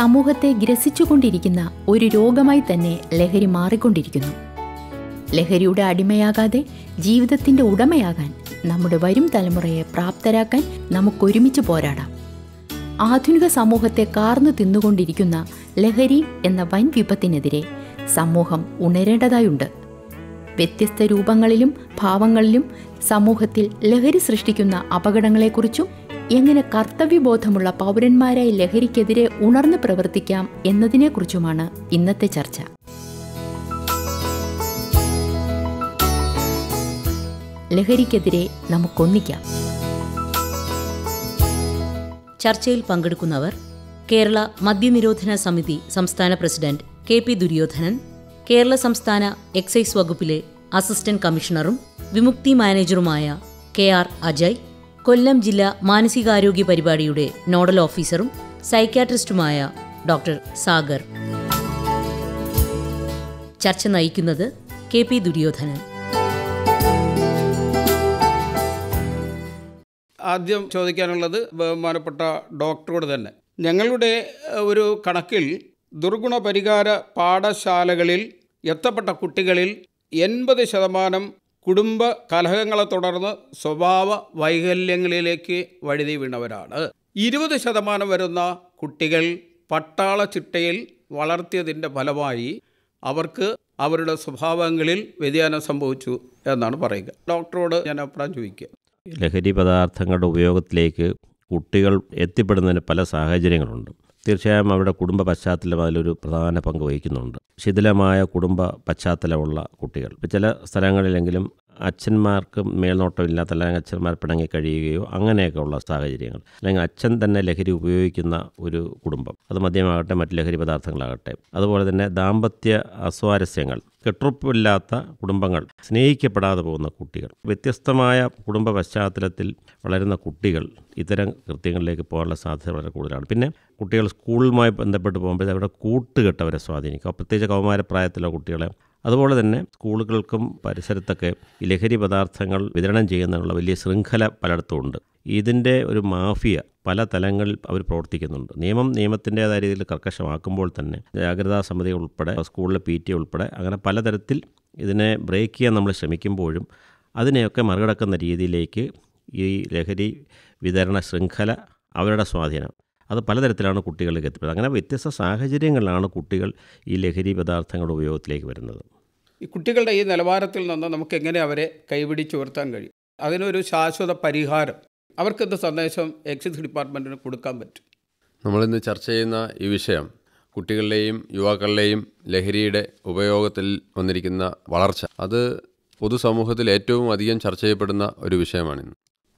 സമൂഹത്തെ ഗ്രസിച്ചുകൊണ്ടിരിക്കുന്ന ഒരു രോഗമായി തന്നെ ലഹരി മാറിക്കൊണ്ടിരിക്കുന്നു ലഹരിയുടെ അടിമയാകാതെ ജീവിതത്തിൻ്റെ ഉടമയാകാൻ നമ്മുടെ വരും തലമുറയെ പ്രാപ്തരാക്കാൻ നമുക്കൊരുമിച്ച് പോരാടാം ആധുനിക സമൂഹത്തെ കാർന്നു തിന്നുകൊണ്ടിരിക്കുന്ന ലഹരി എന്ന വൻ വിപത്തിനെതിരെ സമൂഹം ഉണരേണ്ടതായുണ്ട് വ്യത്യസ്ത രൂപങ്ങളിലും ഭാവങ്ങളിലും സമൂഹത്തിൽ ലഹരി സൃഷ്ടിക്കുന്ന അപകടങ്ങളെക്കുറിച്ചും എങ്ങനെ കർത്തവ്യബോധമുള്ള പൗരന്മാരായി ലഹരിക്കെതിരെ ഉണർന്നു പ്രവർത്തിക്കാം എന്നതിനെക്കുറിച്ചുമാണ് ഇന്നത്തെ ചർച്ച ലഹരിക്കെതിരെ നമുക്കൊന്നിക്കാം ചർച്ചയിൽ പങ്കെടുക്കുന്നവർ കേരള മദ്യനിരോധന സമിതി സംസ്ഥാന president K P Duryodhanan Kerala സംസ്ഥാന എക്സൈസ് വകുപ്പിലെ അസിസ്റ്റന്റ് കമ്മീഷണറും വിമുക്തി മാനേജറുമായ കെ ആർ അജയ് കൊല്ലം ജില്ലാ മാനസികാരോഗ്യ പരിപാടിയുടെ നോഡൽ ഓഫീസറും സൈക്യാട്രിസ്റ്റുമായ ഡോക്ടർ സാഗർ ചർച്ച നയിക്കുന്നത് കെ പി ദുര്യോധനൻ ആദ്യം ചോദിക്കാനുള്ളത് ബഹുമാനപ്പെട്ട ഡോക്ടറോട് തന്നെ ഞങ്ങളുടെ ഒരു കണക്കിൽ ദുർഗുണപരിഹാര പാഠശാലകളിൽ എത്തപ്പെട്ട കുട്ടികളിൽ എൺപത് ശതമാനം കുടുംബ കലഹങ്ങളെ തുടർന്ന് സ്വഭാവ വൈകല്യങ്ങളിലേക്ക് വഴുതി വീണവരാണ് ഇരുപത് ശതമാനം വരുന്ന കുട്ടികൾ പട്ടാള ചിട്ടയിൽ വളർത്തിയതിൻ്റെ ഫലമായി അവർക്ക് അവരുടെ സ്വഭാവങ്ങളിൽ വ്യതിയാനം സംഭവിച്ചു എന്നാണ് പറയുക ഡോക്ടറോട് ഞാൻ അഭിപ്രായം ചോദിക്കുക ലഹരി പദാർത്ഥങ്ങളുടെ ഉപയോഗത്തിലേക്ക് കുട്ടികൾ എത്തിപ്പെടുന്നതിന് പല സാഹചര്യങ്ങളുണ്ട് തീർച്ചയായും അവരുടെ കുടുംബ പശ്ചാത്തലം അതിലൊരു പ്രധാന പങ്ക് വഹിക്കുന്നുണ്ട് ശിഥിലമായ കുടുംബ പശ്ചാത്തലമുള്ള കുട്ടികൾ ചില സ്ഥലങ്ങളിലെങ്കിലും അച്ഛന്മാർക്ക് മേൽനോട്ടമില്ലാത്ത അല്ലെങ്കിൽ അച്ഛന്മാർ കഴിയുകയോ അങ്ങനെയൊക്കെയുള്ള സാഹചര്യങ്ങൾ അല്ലെങ്കിൽ അച്ഛൻ തന്നെ ലഹരി ഉപയോഗിക്കുന്ന ഒരു കുടുംബം അത് മദ്യമാകട്ടെ മറ്റ് ലഹരി പദാർത്ഥങ്ങളാകട്ടെ അതുപോലെ തന്നെ ദാമ്പത്യ അസ്വാരസ്യങ്ങൾ കെട്ടുറപ്പില്ലാത്ത കുടുംബങ്ങൾ സ്നേഹിക്കപ്പെടാതെ പോകുന്ന കുട്ടികൾ വ്യത്യസ്തമായ കുടുംബ പശ്ചാത്തലത്തിൽ വളരുന്ന കുട്ടികൾ ഇത്തരം കൃത്യങ്ങളിലേക്ക് പോകാനുള്ള സാധ്യത വളരെ കൂടുതലാണ് പിന്നെ കുട്ടികൾ സ്കൂളുമായി ബന്ധപ്പെട്ട് പോകുമ്പോൾ അവരുടെ കൂട്ടുകെട്ടവരെ സ്വാധീനിക്കും പ്രത്യേകിച്ച് കൗമാരപ്രായത്തിലുള്ള കുട്ടികളെ അതുപോലെ തന്നെ സ്കൂളുകൾക്കും പരിസരത്തൊക്കെ ഈ ലഹരി പദാർത്ഥങ്ങൾ വിതരണം ചെയ്യുന്നതിനുള്ള വലിയ ശൃംഖല പലയിടത്തും ഉണ്ട് ഇതിൻ്റെ ഒരു മാഫിയ പല തലങ്ങളിൽ അവർ പ്രവർത്തിക്കുന്നുണ്ട് നിയമം നിയമത്തിൻ്റെതായ രീതിയിൽ കർക്കശമാക്കുമ്പോൾ തന്നെ ജാഗ്രതാ സമിതി ഉൾപ്പെടെ സ്കൂളിലെ പി ടി ഉൾപ്പെടെ അങ്ങനെ പലതരത്തിൽ ഇതിനെ ബ്രേക്ക് ചെയ്യാൻ നമ്മൾ ശ്രമിക്കുമ്പോഴും അതിനെയൊക്കെ മറികടക്കുന്ന രീതിയിലേക്ക് ഈ ലഹരി വിതരണ ശൃംഖല അവരുടെ സ്വാധീനം അത് പലതരത്തിലാണ് കുട്ടികളിലേക്ക് എത്തിപ്പെടുന്നത് അങ്ങനെ വ്യത്യസ്ത സാഹചര്യങ്ങളിലാണ് കുട്ടികൾ ഈ ലഹരി പദാർത്ഥങ്ങളുടെ ഉപയോഗത്തിലേക്ക് വരുന്നത് ഈ കുട്ടികളുടെ ഈ നിലവാരത്തിൽ നിന്ന് നമുക്ക് എങ്ങനെ അവരെ കൈപിടിച്ചുയർത്താൻ കഴിയും അതിനൊരു ശാശ്വത പരിഹാരം അവർക്കെന്ത് സന്ദേശം എക്സൈസ് ഡിപ്പാർട്ട്മെൻറ്റിന് കൊടുക്കാൻ പറ്റും നമ്മളിന്ന് ചർച്ച ചെയ്യുന്ന ഈ വിഷയം കുട്ടികളുടെയും യുവാക്കളുടെയും ലഹരിയുടെ ഉപയോഗത്തിൽ വന്നിരിക്കുന്ന വളർച്ച അത് പൊതുസമൂഹത്തിൽ ഏറ്റവും അധികം ചർച്ച ചെയ്യപ്പെടുന്ന ഒരു വിഷയമാണിന്ന്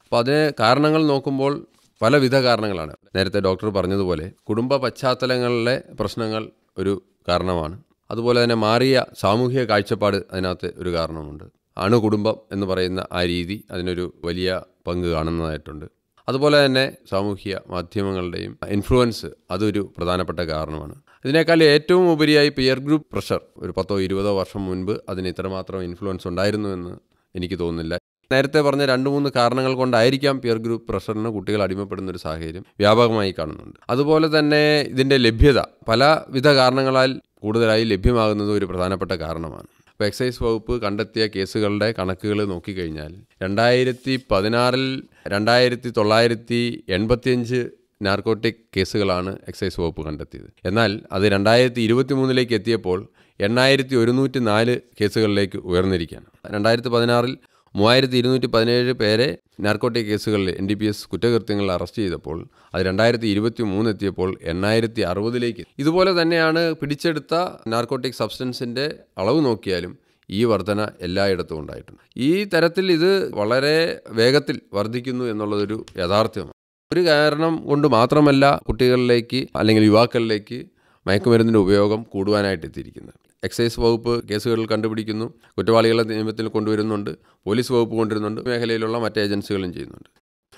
അപ്പോൾ അതിന് കാരണങ്ങൾ നോക്കുമ്പോൾ പലവിധ കാരണങ്ങളാണ് നേരത്തെ ഡോക്ടർ പറഞ്ഞതുപോലെ കുടുംബ പശ്ചാത്തലങ്ങളിലെ പ്രശ്നങ്ങൾ ഒരു കാരണമാണ് അതുപോലെ തന്നെ മാറിയ സാമൂഹിക കാഴ്ചപ്പാട് അതിനകത്ത് ഒരു കാരണമുണ്ട് അണുകുടുംബം എന്ന് പറയുന്ന ആ രീതി അതിനൊരു വലിയ പങ്ക് കാണുന്നതായിട്ടുണ്ട് അതുപോലെ തന്നെ സാമൂഹിക മാധ്യമങ്ങളുടെയും ഇൻഫ്ലുവൻസ് അതൊരു പ്രധാനപ്പെട്ട കാരണമാണ് ഇതിനേക്കാൾ ഏറ്റവും ഉപരിയായി പിയർ ഗ്രൂപ്പ് പ്രഷർ ഒരു പത്തോ ഇരുപതോ വർഷം മുൻപ് അതിന് ഇത്രമാത്രം ഇൻഫ്ലുവൻസ് ഉണ്ടായിരുന്നു എന്ന് എനിക്ക് തോന്നുന്നില്ല നേരത്തെ പറഞ്ഞ രണ്ട് മൂന്ന് കാരണങ്ങൾ കൊണ്ടായിരിക്കാം പിയർ ഗ്രൂപ്പ് പ്രഷറിന് കുട്ടികൾ അടിമപ്പെടുന്ന ഒരു സാഹചര്യം വ്യാപകമായി കാണുന്നുണ്ട് അതുപോലെ തന്നെ ഇതിൻ്റെ ലഭ്യത പലവിധ കാരണങ്ങളാൽ കൂടുതലായി ലഭ്യമാകുന്നത് ഒരു പ്രധാനപ്പെട്ട കാരണമാണ് ഇപ്പോൾ എക്സൈസ് വകുപ്പ് കണ്ടെത്തിയ കേസുകളുടെ കണക്കുകൾ നോക്കിക്കഴിഞ്ഞാൽ രണ്ടായിരത്തി പതിനാറിൽ രണ്ടായിരത്തി തൊള്ളായിരത്തി എൺപത്തിയഞ്ച് നാർക്കോട്ടിക് കേസുകളാണ് എക്സൈസ് വകുപ്പ് കണ്ടെത്തിയത് എന്നാൽ അത് രണ്ടായിരത്തി ഇരുപത്തി മൂന്നിലേക്ക് എത്തിയപ്പോൾ എണ്ണായിരത്തി ഒരുന്നൂറ്റി നാല് കേസുകളിലേക്ക് ഉയർന്നിരിക്കുകയാണ് രണ്ടായിരത്തി പതിനാറിൽ മൂവായിരത്തി ഇരുന്നൂറ്റി പതിനേഴ് പേരെ നാർക്കോട്ടിക് കേസുകളിൽ എൻ ഡി പി എസ് കുറ്റകൃത്യങ്ങളിൽ അറസ്റ്റ് ചെയ്തപ്പോൾ അത് രണ്ടായിരത്തി ഇരുപത്തി മൂന്ന് എത്തിയപ്പോൾ എണ്ണായിരത്തി അറുപതിലേക്ക് ഇതുപോലെ തന്നെയാണ് പിടിച്ചെടുത്ത നാർക്കോട്ടിക് സബ്സ്റ്റൻസിൻ്റെ അളവ് നോക്കിയാലും ഈ വർധന എല്ലായിടത്തും ഉണ്ടായിട്ടുണ്ട് ഈ തരത്തിൽ ഇത് വളരെ വേഗത്തിൽ വർദ്ധിക്കുന്നു എന്നുള്ളതൊരു യാഥാർത്ഥ്യമാണ് ഒരു കാരണം കൊണ്ട് മാത്രമല്ല കുട്ടികളിലേക്ക് അല്ലെങ്കിൽ യുവാക്കളിലേക്ക് മയക്കുമരുന്നിൻ്റെ ഉപയോഗം കൂടുവാനായിട്ട് എത്തിയിരിക്കുന്നത് എക്സൈസ് വകുപ്പ് കേസുകളിൽ കണ്ടുപിടിക്കുന്നു കുറ്റവാളികളെ നിയമത്തിൽ കൊണ്ടുവരുന്നുണ്ട് പോലീസ് വകുപ്പ് കൊണ്ടുവരുന്നുണ്ട് മേഖലയിലുള്ള മറ്റ് ഏജൻസികളും ചെയ്യുന്നുണ്ട്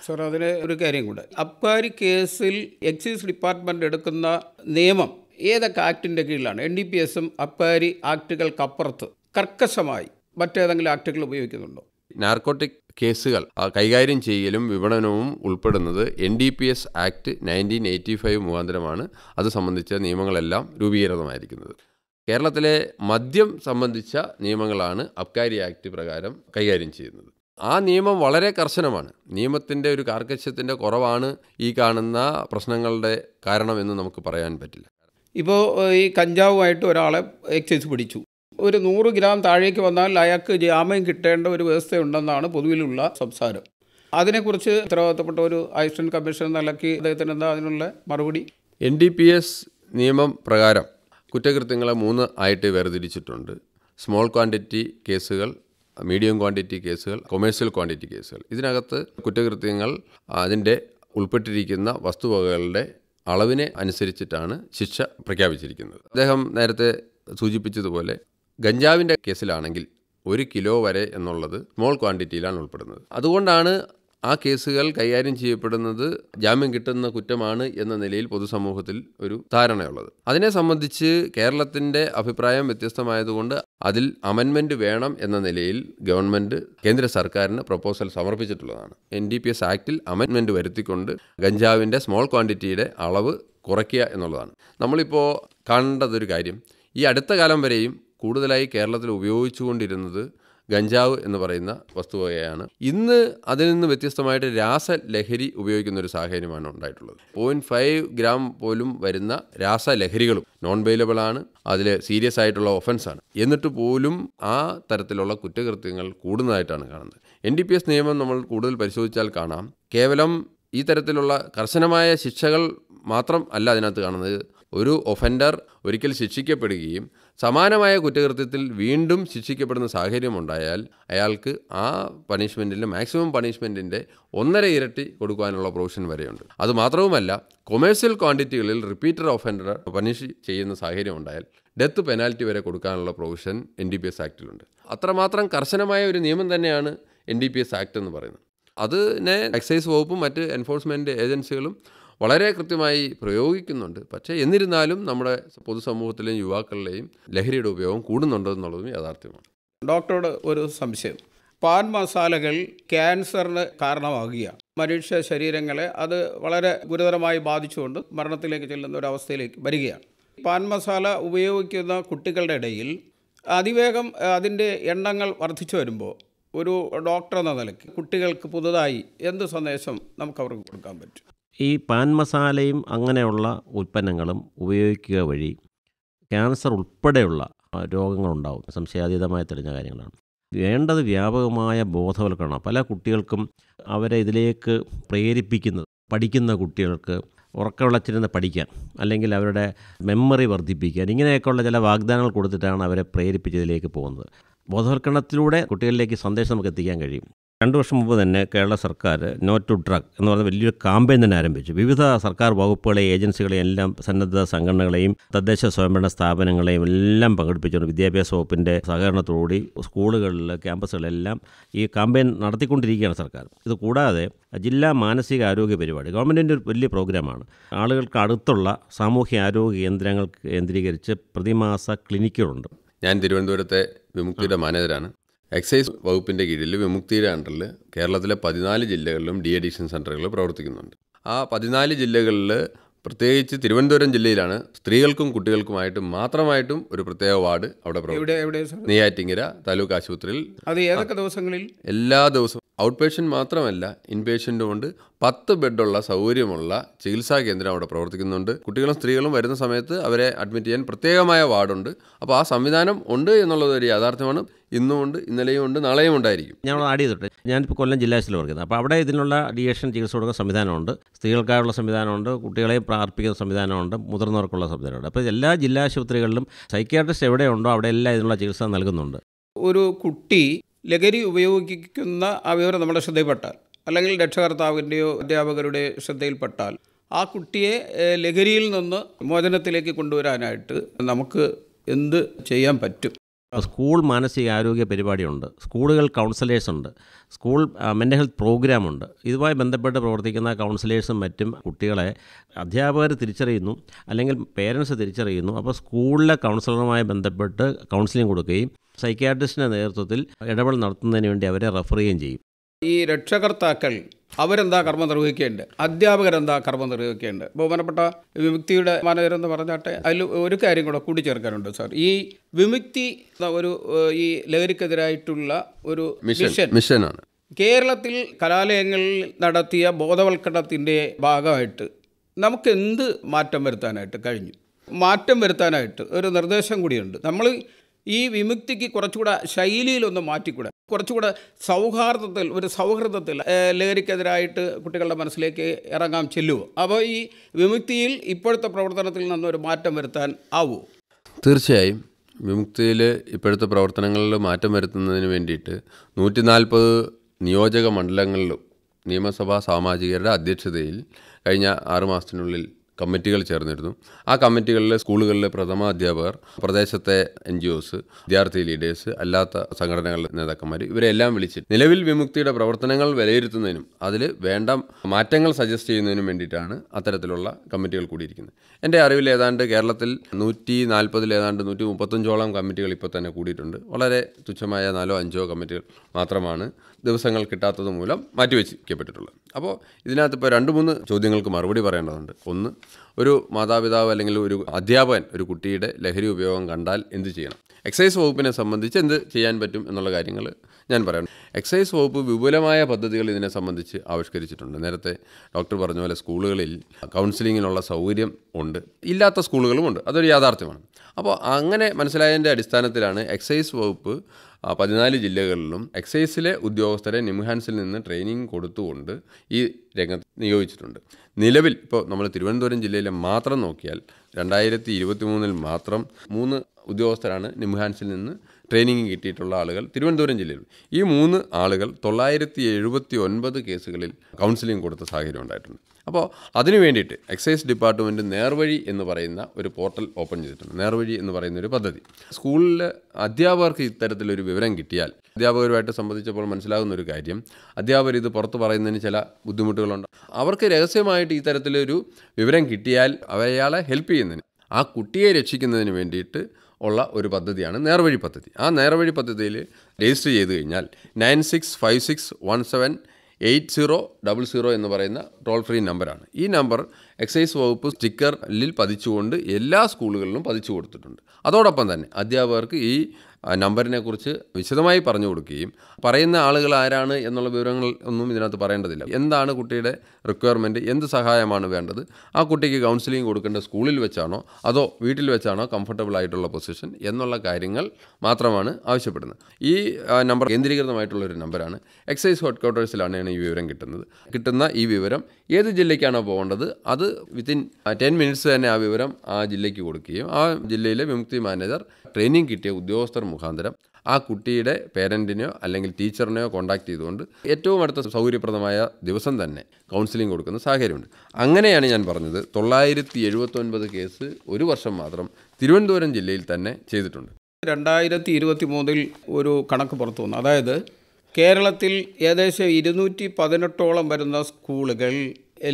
സർ അതിന് ഒരു കാര്യം കൂടെ അബ്കാരി കേസിൽ എക്സൈസ് ഡിപ്പാർട്ട്മെൻറ്റ് എടുക്കുന്ന നിയമം ഏതൊക്കെ ആക്ടിൻ്റെ കീഴിലാണ് എൻ ഡി പി എസും അബ്കാരി ആക്ടുകൾക്കപ്പുറത്ത് കർക്കശമായി മറ്റേതെങ്കിലും ആക്ടുകൾ ഉപയോഗിക്കുന്നുണ്ടോ നാർക്കോട്ടിക് കേസുകൾ കൈകാര്യം ചെയ്യലും വിപണനവും ഉൾപ്പെടുന്നത് N D P S act nineteen eighty five മുഖാന്തരമാണ് അത് സംബന്ധിച്ച നിയമങ്ങളെല്ലാം രൂപീകൃതമായിരിക്കുന്നത് കേരളത്തിലെ മദ്യം സംബന്ധിച്ച നിയമങ്ങളാണ് അബ്കാരി ആക്ട് പ്രകാരം കൈകാര്യം ചെയ്യുന്നത് ആ നിയമം വളരെ കർശനമാണ് നിയമത്തിൻ്റെ ഒരു കാർക്കശ്യത്തിൻ്റെ കുറവാണ് ഈ കാണുന്ന പ്രശ്നങ്ങളുടെ കാരണമെന്ന് നമുക്ക് പറയാൻ പറ്റില്ല ഇപ്പോൾ ഈ കഞ്ചാവുമായിട്ട് ഒരാളെ എക്സൈസ് പിടിച്ചു ഒരു നൂറ് ഗ്രാം താഴേക്ക് വന്നാൽ അയാൾക്ക് ജാമ്യം കിട്ടേണ്ട ഒരു വ്യവസ്ഥയുണ്ടെന്നാണ് പൊതുവിലുള്ള സംസാരം അതിനെക്കുറിച്ച് ഉത്തരവാദിത്തപ്പെട്ട ഒരു ഐസ്റ്റൻ കമ്മീഷൻ നൽകി അദ്ദേഹത്തിന് എന്താ അതിനുള്ള മറുപടി എൻ ഡി പി എസ് നിയമം പ്രകാരം കുറ്റകൃത്യങ്ങളെ മൂന്ന് ആയിട്ട് വേർതിരിച്ചിട്ടുണ്ട് സ്മോൾ ക്വാണ്ടിറ്റി കേസുകൾ മീഡിയം ക്വാണ്ടിറ്റി കേസുകൾ കൊമേഴ്സ്യൽ ക്വാണ്ടിറ്റി കേസുകൾ ഇതിനകത്ത് കുറ്റകൃത്യങ്ങൾ അതിൻ്റെ ഉൾപ്പെട്ടിരിക്കുന്ന വസ്തുവകകളുടെ അളവിനെ അനുസരിച്ചിട്ടാണ് ശിക്ഷ പ്രഖ്യാപിച്ചിരിക്കുന്നത് അദ്ദേഹം നേരത്തെ സൂചിപ്പിച്ചതുപോലെ ഗഞ്ചാവിൻ്റെ കേസിലാണെങ്കിൽ ഒരു കിലോ വരെ എന്നുള്ളത് സ്മോൾ ക്വാണ്ടിറ്റിയിലാണ് ഉൾപ്പെടുന്നത് അതുകൊണ്ടാണ് ആ കേസുകൾ കൈകാര്യം ചെയ്യപ്പെടുന്നത് ജാമ്യം കിട്ടുന്ന കുറ്റമാണ് എന്ന നിലയിൽ പൊതുസമൂഹത്തിൽ ഒരു ധാരണയുള്ളത് അതിനെ സംബന്ധിച്ച് കേരളത്തിൻ്റെ അഭിപ്രായം വ്യത്യസ്തമായതുകൊണ്ട് അതിൽ അമെൻമെൻറ്റ് വേണം എന്ന നിലയിൽ ഗവൺമെൻറ് കേന്ദ്ര സർക്കാരിന് പ്രപ്പോസൽ സമർപ്പിച്ചിട്ടുള്ളതാണ് എൻ ഡി പി എസ് ആക്ടിൽ അമെൻമെൻറ്റ് വരുത്തിക്കൊണ്ട് ഗഞ്ചാവിൻ്റെ സ്മോൾ ക്വാണ്ടിറ്റിയുടെ അളവ് കുറയ്ക്കുക എന്നുള്ളതാണ് നമ്മളിപ്പോൾ കണ്ടതൊരു കാര്യം ഈ അടുത്ത കാലം വരെയും കൂടുതലായി കേരളത്തിൽ ഉപയോഗിച്ചുകൊണ്ടിരുന്നത് ഗഞ്ചാവ് എന്ന് പറയുന്ന വസ്തുവകയാണ് ഇന്ന് അതിൽ നിന്ന് വ്യത്യസ്തമായിട്ട് രാസലഹരി ഉപയോഗിക്കുന്ന ഒരു സാഹചര്യമാണ് ഉണ്ടായിട്ടുള്ളത് പോയിന്റ് ഫൈവ് ഗ്രാം പോലും വരുന്ന രാസലഹരികളും നോൺ വെയിലബിൾ ആണ് അതിൽ സീരിയസ് ആയിട്ടുള്ള ഒഫൻസാണ് എന്നിട്ട് പോലും ആ തരത്തിലുള്ള കുറ്റകൃത്യങ്ങൾ കൂടുന്നതായിട്ടാണ് കാണുന്നത് എൻ ഡി പി എസ് നിയമം നമ്മൾ കൂടുതൽ പരിശോധിച്ചാൽ കാണാം കേവലം ഈ തരത്തിലുള്ള കർശനമായ ശിക്ഷകൾ മാത്രം അല്ല അതിനകത്ത് കാണുന്നത് ഒരു ഒഫൻഡർ ഒരിക്കൽ ശിക്ഷിക്കപ്പെടുകയും സമാനമായ കുറ്റകൃത്യത്തിൽ വീണ്ടും ശിക്ഷിക്കപ്പെടുന്ന സാഹചര്യമുണ്ടായാൽ അയാൾക്ക് ആ പണിഷ്മെൻറ്റിൻ്റെ മാക്സിമം പണിഷ്മെൻറ്റിൻ്റെ ഒന്നര ഇരട്ടി കൊടുക്കാനുള്ള പ്രൊവിഷൻ വരെയുണ്ട് അതുമാത്രവുമല്ല കൊമേഴ്സ്യൽ ക്വാണ്ടിറ്റികളിൽ റിപ്പീറ്റർ ഓഫൻഡർ പണിഷ് ചെയ്യുന്ന സാഹചര്യം ഉണ്ടായാൽ ഡെത്ത് പെനാൽറ്റി വരെ കൊടുക്കാനുള്ള provision N D P S ആക്ടിലുണ്ട് അത്രമാത്രം കർശനമായ ഒരു നിയമം തന്നെയാണ് N D P S act എന്ന് പറയുന്നത് അതിനെ എക്സൈസ് വകുപ്പും മറ്റ് എൻഫോഴ്സ്മെൻറ്റ് ഏജൻസികളും വളരെ കൃത്യമായി പ്രയോഗിക്കുന്നുണ്ട് പക്ഷേ എന്നിരുന്നാലും നമ്മുടെ പൊതുസമൂഹത്തിലെയും യുവാക്കളിലെയും ലഹരിയുടെ ഉപയോഗം കൂടുന്നുണ്ടോ എന്നുള്ളതും യാഥാർത്ഥ്യമാണ് ഡോക്ടറോട് ഒരു സംശയം പാൻ മസാലകൾ ക്യാൻസറിന് കാരണമാകുകയാണ് മനുഷ്യ ശരീരങ്ങളെ അത് വളരെ ഗുരുതരമായി ബാധിച്ചുകൊണ്ട് മരണത്തിലേക്ക് ചെല്ലുന്ന ഒരു അവസ്ഥയിലേക്ക് വരികയാണ് പാൻ മസാല ഉപയോഗിക്കുന്ന കുട്ടികളുടെ ഇടയിൽ അതിവേഗം അതിൻ്റെ എണ്ണങ്ങൾ വർദ്ധിച്ചു വരുമ്പോൾ ഒരു ഡോക്ടർ എന്ന നിലയ്ക്ക് കുട്ടികൾക്ക് പുതുതായി എന്ത് സന്ദേശം നമുക്ക് അവർക്ക് കൊടുക്കാൻ പറ്റും ഈ പാൻ മസാലയും അങ്ങനെയുള്ള ഉൽപ്പന്നങ്ങളും ഉപയോഗിക്കുക വഴി ക്യാൻസർ ഉൾപ്പെടെയുള്ള രോഗങ്ങളുണ്ടാവും സംശയാതീതമായി തെളിഞ്ഞ കാര്യങ്ങളാണ് വേണ്ടത് വ്യാപകമായ ബോധവൽക്കരണം പല കുട്ടികൾക്കും അവരെ ഇതിലേക്ക് പ്രേരിപ്പിക്കുന്നത് പഠിക്കുന്ന കുട്ടികൾക്ക് ഉറക്കവിളച്ചിരുന്ന് പഠിക്കാൻ അല്ലെങ്കിൽ അവരുടെ മെമ്മറി വർദ്ധിപ്പിക്കാൻ ഇങ്ങനെയൊക്കെയുള്ള ചില വാഗ്ദാനങ്ങൾ കൊടുത്തിട്ടാണ് അവരെ പ്രേരിപ്പിച്ചതിലേക്ക് പോകുന്നത് ബോധവൽക്കരണത്തിലൂടെ കുട്ടികളിലേക്ക് സന്ദേശം നമുക്ക് എത്തിക്കാൻ കഴിയും രണ്ട് വർഷം മുമ്പ് തന്നെ കേരള സർക്കാർ നോട്ട് ടു ഡ്രഗ് എന്ന് പറഞ്ഞ വലിയൊരു കാമ്പയിൻ തന്നെ ആരംഭിച്ചു വിവിധ സർക്കാർ വകുപ്പുകളെ ഏജൻസികളെയും എല്ലാം സന്നദ്ധ സംഘടനകളെയും തദ്ദേശ സ്വയംഭരണ സ്ഥാപനങ്ങളെയും എല്ലാം പങ്കെടുപ്പിച്ചുകൊണ്ട് വിദ്യാഭ്യാസ വകുപ്പിൻ്റെ സഹകരണത്തോടുകൂടി സ്കൂളുകളിൽ ക്യാമ്പസുകളിലെല്ലാം ഈ കാമ്പയിൻ നടത്തിക്കൊണ്ടിരിക്കുകയാണ് സർക്കാർ ഇത് കൂടാതെ ജില്ലാ മാനസിക ആരോഗ്യ പരിപാടി ഗവൺമെൻറ്റിൻ്റെ ഒരു വലിയ പ്രോഗ്രാമാണ് ആളുകൾക്ക് അടുത്തുള്ള സാമൂഹ്യ ആരോഗ്യ കേന്ദ്രങ്ങൾ കേന്ദ്രീകരിച്ച് പ്രതിമാസ ക്ലിനിക്കുകളുണ്ട് ഞാൻ തിരുവനന്തപുരത്തെ വിമുക്തിയുടെ മാനേജരാണ് എക്സൈസ് വകുപ്പിൻ്റെ കീഴിൽ വിമുക്തിയുടെ അണ്ടറിൽ കേരളത്തിലെ പതിനാല് ജില്ലകളിലും ഡി അഡിക്ഷൻ സെൻ്ററുകൾ പ്രവർത്തിക്കുന്നുണ്ട് ആ പതിനാല് ജില്ലകളിൽ പ്രത്യേകിച്ച് തിരുവനന്തപുരം ജില്ലയിലാണ് സ്ത്രീകൾക്കും കുട്ടികൾക്കുമായിട്ട് മാത്രമായിട്ടും ഒരു പ്രത്യേക വാർഡ് അവിടെ നെയ്യാറ്റിങ്ങര താലൂക്ക് ആശുപത്രിയിൽ അത് ഏതൊക്കെ ദിവസങ്ങളിൽ എല്ലാ ദിവസവും ഔട്ട് പേഷ്യൻ്റ് മാത്രമല്ല ഇൻപേഷ്യൻ്റും ഉണ്ട് പത്ത് ബെഡുള്ള സൗകര്യമുള്ള ചികിത്സാ കേന്ദ്രം അവിടെ പ്രവർത്തിക്കുന്നുണ്ട് കുട്ടികളും സ്ത്രീകളും വരുന്ന സമയത്ത് അവരെ അഡ്മിറ്റ് ചെയ്യാൻ പ്രത്യേകമായ വാർഡുണ്ട് അപ്പോൾ ആ സംവിധാനം ഉണ്ട് എന്നുള്ളത് ഒരു യാഥാർത്ഥ്യമാണ് ഇന്നും ഉണ്ട് ഇന്നലെയും ഉണ്ട് നാളെയും ഉണ്ടായിരിക്കും ഞാൻ ആഡ് ചെയ്തിട്ട് ഞാനിപ്പോൾ കൊല്ലം ജില്ലാ ആശുപത്രിയിൽ വർക്ക് ചെയ്യുന്നത് അപ്പോൾ അവിടെ ഇതിനുള്ള ഡിയേഷൻ ചികിത്സ കൊടുക്കുന്ന സംവിധാനമുണ്ട് സ്ത്രീകൾക്കായുള്ള സംവിധാനമുണ്ട് കുട്ടികളെ പ്രാർത്ഥിക്കുന്ന സംവിധാനമുണ്ട് മുതിർന്നവർക്കുള്ള സംവിധാനമുണ്ട് അപ്പോൾ എല്ലാ ജില്ലാ ആശുപത്രികളിലും സൈക്യാട്രിസ്റ്റ് ഉണ്ടോ അവിടെ എല്ലാം ഇതിനുള്ള ചികിത്സ നൽകുന്നുണ്ട് ഒരു കുട്ടി ലഹരി ഉപയോഗിക്കുന്ന ആ വിവരം നമ്മുടെ ശ്രദ്ധയിൽപ്പെട്ടാൽ അല്ലെങ്കിൽ രക്ഷകർത്താവിൻ്റെയോ അധ്യാപകരുടെ ശ്രദ്ധയിൽപ്പെട്ടാൽ ആ കുട്ടിയെ ലഹരിയിൽ നിന്ന് മോചനത്തിലേക്ക് കൊണ്ടുവരാനായിട്ട് നമുക്ക് എന്ത് ചെയ്യാൻ പറ്റും സ്കൂൾ മാനസികാരോഗ്യ പരിപാടിയുണ്ട് സ്കൂളുകൾ കൗൺസിലേഴ്സ് ഉണ്ട് സ്കൂൾ മെൻ്റൽ ഹെൽത്ത് പ്രോഗ്രാമുണ്ട് ഇതുമായി ബന്ധപ്പെട്ട് പ്രവർത്തിക്കുന്ന കൗൺസിലേഴ്സും മറ്റും കുട്ടികളെ അധ്യാപകർ തിരിച്ചറിയുന്നു അല്ലെങ്കിൽ പേരൻസ് തിരിച്ചറിയുന്നു അപ്പോൾ സ്കൂളിലെ കൗൺസിലറുമായി ബന്ധപ്പെട്ട് കൗൺസിലിംഗ് കൊടുക്കുകയും സൈക്കാട്രിസ്റ്റിൻ്റെ നേതൃത്വത്തിൽ ഇടപെടൽ നടത്തുന്നതിന് വേണ്ടി അവരെ റെഫർ ചെയ്യുകയും ചെയ്യും ഈ രക്ഷകർത്താക്കൾ അവരെന്താ കർമ്മം നിർവഹിക്കേണ്ടത് അധ്യാപകരെന്താ കർമ്മം നിർവഹിക്കേണ്ടത് ബഹുമാനപ്പെട്ട വിമുക്തിയുടെ മാനേജരെന്ന് പറഞ്ഞാട്ടെ അതിൽ ഒരു കാര്യം കൂടെ കൂട്ടിച്ചേർക്കാനുണ്ട് സാർ ഈ വിമുക്തി ഒരു ഈ ലഹരിക്കെതിരായിട്ടുള്ള ഒരു മിഷൻ മിഷനാണ് കേരളത്തിൽ കലാലയങ്ങളിൽ നടത്തിയ ബോധവൽക്കരണത്തിൻ്റെ ഭാഗമായിട്ട് നമുക്ക് എന്ത് മാറ്റം വരുത്താനായിട്ട് കഴിഞ്ഞു മാറ്റം വരുത്താനായിട്ട് ഒരു നിർദ്ദേശം കൂടിയുണ്ട് നമ്മൾ ഈ വിമുക്തിക്ക് കുറച്ചുകൂടെ ശൈലിയിലൊന്ന് മാറ്റിക്കൂടെ കുറച്ചുകൂടെ സൗഹാർദ്ദത്തിൽ ഒരു സൗഹൃദത്തിൽ ലഹരിക്കെതിരായിട്ട് കുട്ടികളുടെ മനസ്സിലേക്ക് ഇറങ്ങാൻ ചെല്ലുമോ അപ്പോൾ ഈ വിമുക്തിയിൽ ഇപ്പോഴത്തെ പ്രവർത്തനത്തിൽ നിന്നൊരു മാറ്റം വരുത്താൻ ആവുമോ തീർച്ചയായും വിമുക്തിയിൽ ഇപ്പോഴത്തെ പ്രവർത്തനങ്ങളിൽ മാറ്റം വരുത്തുന്നതിന് വേണ്ടിയിട്ട് നൂറ്റി നാൽപ്പത് നിയോജക മണ്ഡലങ്ങളിലും നിയമസഭാ സാമാജികരുടെ അധ്യക്ഷതയിൽ കഴിഞ്ഞ ആറുമാസത്തിനുള്ളിൽ കമ്മിറ്റികൾ ചേർന്നിരുന്നു ആ കമ്മിറ്റികളിലെ സ്കൂളുകളിലെ പ്രഥമ അധ്യാപകർ പ്രദേശത്തെ എൻ ജി ഒസ് വിദ്യാർത്ഥി ലീഡേഴ്സ് അല്ലാത്ത സംഘടനകളുടെ നേതാക്കന്മാർ ഇവരെല്ലാം വിളിച്ച് നിലവിൽ വിമുക്തിയുടെ പ്രവർത്തനങ്ങൾ വിലയിരുത്തുന്നതിനും അതിൽ വേണ്ട മാറ്റങ്ങൾ സജസ്റ്റ് ചെയ്യുന്നതിനും വേണ്ടിയിട്ടാണ് അത്തരത്തിലുള്ള കമ്മിറ്റികൾ കൂടിയിരിക്കുന്നത് എൻ്റെ അറിവിൽ ഏതാണ്ട് കേരളത്തിൽ നൂറ്റി നാൽപ്പതിൽ ഏതാണ്ട് നൂറ്റി മുപ്പത്തഞ്ചോളം കമ്മിറ്റികൾ ഇപ്പോൾ തന്നെ കൂടിയിട്ടുണ്ട് വളരെ തുച്ഛമായ നാലോ അഞ്ചോ കമ്മിറ്റികൾ മാത്രമാണ് ദിവസങ്ങൾ കിട്ടാത്തത് മൂലം മാറ്റിവെച്ചിരിക്കപ്പെട്ടിട്ടുള്ളത് അപ്പോൾ ഇതിനകത്ത് ഇപ്പോൾ രണ്ട് മൂന്ന് ചോദ്യങ്ങൾക്ക് മറുപടി പറയേണ്ടതുണ്ട് ഒന്ന് ഒരു മാതാപിതാവ് അല്ലെങ്കിൽ ഒരു അധ്യാപകൻ ഒരു കുട്ടിയുടെ ലഹരി ഉപയോഗം കണ്ടാൽ എന്ത് ചെയ്യണം എക്സൈസ് വകുപ്പിനെ സംബന്ധിച്ച് എന്ത് ചെയ്യാൻ പറ്റും എന്നുള്ള കാര്യങ്ങൾ ഞാൻ പറയാം എക്സൈസ് വകുപ്പ് വിപുലമായ പദ്ധതികൾ ഇതിനെ സംബന്ധിച്ച് ആവിഷ്കരിച്ചിട്ടുണ്ട് നേരത്തെ ഡോക്ടർ പറഞ്ഞ പോലെ സ്കൂളുകളിൽ കൗൺസിലിങ്ങിനുള്ള സൗകര്യം ഉണ്ട് ഇല്ലാത്ത സ്കൂളുകളുമുണ്ട് അതൊരു യാഥാർത്ഥ്യമാണ് അപ്പോൾ അങ്ങനെ മനസ്സിലായതിൻ്റെ അടിസ്ഥാനത്തിലാണ് എക്സൈസ് വകുപ്പ് പതിനാല് ജില്ലകളിലും എക്സൈസിലെ ഉദ്യോഗസ്ഥരെ നിംഹാൻസിൽ നിന്ന് ട്രെയിനിങ് കൊടുത്തുകൊണ്ട് ഈ രംഗത്ത് നിയോഗിച്ചിട്ടുണ്ട് നിലവിൽ ഇപ്പോൾ നമ്മൾ തിരുവനന്തപുരം ജില്ലയിലെ മാത്രം നോക്കിയാൽ രണ്ടായിരത്തി ഇരുപത്തി മൂന്നിൽ മാത്രം മൂന്ന് ഉദ്യോഗസ്ഥരാണ് നിംഹാൻസിൽ നിന്ന് ട്രെയിനിങ് കിട്ടിയിട്ടുള്ള ആളുകൾ തിരുവനന്തപുരം ജില്ലയിൽ ഈ മൂന്ന് ആളുകൾ തൊള്ളായിരത്തി എഴുപത്തി ഒൻപത് കേസുകളിൽ കൗൺസിലിംഗ് കൊടുത്ത സാഹചര്യം ഉണ്ടായിട്ടുണ്ട് അപ്പോൾ അതിനു വേണ്ടിയിട്ട് എക്സൈസ് ഡിപ്പാർട്ട്മെൻറ്റ് നേർവഴി എന്ന് പറയുന്ന ഒരു പോർട്ടൽ ഓപ്പൺ ചെയ്തിട്ടുണ്ട് നേർവഴി എന്ന് പറയുന്ന ഒരു പദ്ധതി സ്കൂളിൽ അധ്യാപകർക്ക് ഇത്തരത്തിലൊരു വിവരം കിട്ടിയാൽ അധ്യാപകരുമായിട്ട് സംബന്ധിച്ചപ്പോൾ മനസ്സിലാകുന്ന ഒരു കാര്യം അധ്യാപകർ ഇത് പുറത്ത് പറയുന്നതിന് ചില ബുദ്ധിമുട്ടുകളുണ്ട് അവർക്ക് രഹസ്യമായിട്ട് ഇത്തരത്തിലൊരു വിവരം കിട്ടിയാൽ അവരെയാളെ ഹെൽപ്പ് ചെയ്യുന്നതിന് ആ കുട്ടിയെ രക്ഷിക്കുന്നതിന് വേണ്ടിയിട്ട് ഉള്ള ഒരു പദ്ധതിയാണ് നേർവഴി പദ്ധതി ആ നേർവഴി പദ്ധതിയിൽ രജിസ്റ്റർ ചെയ്ത് കഴിഞ്ഞാൽ nine six five six one seven eight zero double zero എന്ന് പറയുന്ന ടോൾ ഫ്രീ നമ്പറാണ് ഈ നമ്പർ എക്സൈസ് വകുപ്പ് സ്റ്റിക്കറിൽ പതിച്ചുകൊണ്ട് എല്ലാ സ്കൂളുകളിലും പതിച്ചു കൊടുത്തിട്ടുണ്ട് അതോടൊപ്പം തന്നെ അധ്യാപകർക്ക് ഈ നമ്പറിനെ കുറിച്ച് വിശദമായി പറഞ്ഞു കൊടുക്കുകയും പറയുന്ന ആളുകൾ ആരാണ് എന്നുള്ള വിവരങ്ങൾ ഒന്നും ഇതിനകത്ത് പറയേണ്ടതില്ല എന്താണ് കുട്ടിയുടെ റിക്വയർമെൻറ്റ് എന്ത് സഹായമാണ് വേണ്ടത് ആ കുട്ടിക്ക് കൗൺസിലിംഗ് കൊടുക്കേണ്ട സ്കൂളിൽ വെച്ചാണോ അതോ വീട്ടിൽ വെച്ചാണോ കംഫർട്ടബിൾ ആയിട്ടുള്ള പൊസിഷൻ എന്നുള്ള കാര്യങ്ങൾ മാത്രമാണ് ആവശ്യപ്പെടുന്നത് ഈ നമ്പർ കേന്ദ്രീകൃതമായിട്ടുള്ള ഒരു നമ്പറാണ് എക്സൈസ് ഹെഡ് ക്വാർട്ടേഴ്സിലാണ് ഈ വിവരം കിട്ടുന്നത് കിട്ടുന്ന ഈ വിവരം ഏത് ജില്ലയ്ക്കാണോ പോകേണ്ടത് അത് വിത്തിൻ ടെൻ മിനിറ്റ്സ് തന്നെ ആ വിവരം ആ ജില്ലയ്ക്ക് കൊടുക്കുകയും ആ ജില്ലയിലെ വിമുക്തി മാനേജർ ട്രെയിനിങ് കിട്ടിയ ഉദ്യോഗസ്ഥർ മുഖാന്തരം ആ കുട്ടിയുടെ പേരൻറ്റിനെയോ അല്ലെങ്കിൽ ടീച്ചറിനെയോ കോണ്ടാക്ട് ചെയ്തുകൊണ്ട് ഏറ്റവും അടുത്ത സൗകര്യപ്രദമായ ദിവസം തന്നെ കൗൺസിലിംഗ് കൊടുക്കുന്ന സാഹചര്യമുണ്ട് അങ്ങനെയാണ് ഞാൻ പറഞ്ഞത് തൊള്ളായിരത്തി എഴുപത്തൊൻപത് കേസ് ഒരു വർഷം മാത്രം തിരുവനന്തപുരം ജില്ലയിൽ തന്നെ ചെയ്തിട്ടുണ്ട് രണ്ടായിരത്തി ഇരുപത്തി മൂന്നിൽ ഒരു കണക്ക് പുറത്തു വന്നു അതായത് കേരളത്തിൽ ഏകദേശം ഇരുന്നൂറ്റി പതിനെട്ടോളം വരുന്ന സ്കൂളുകൾ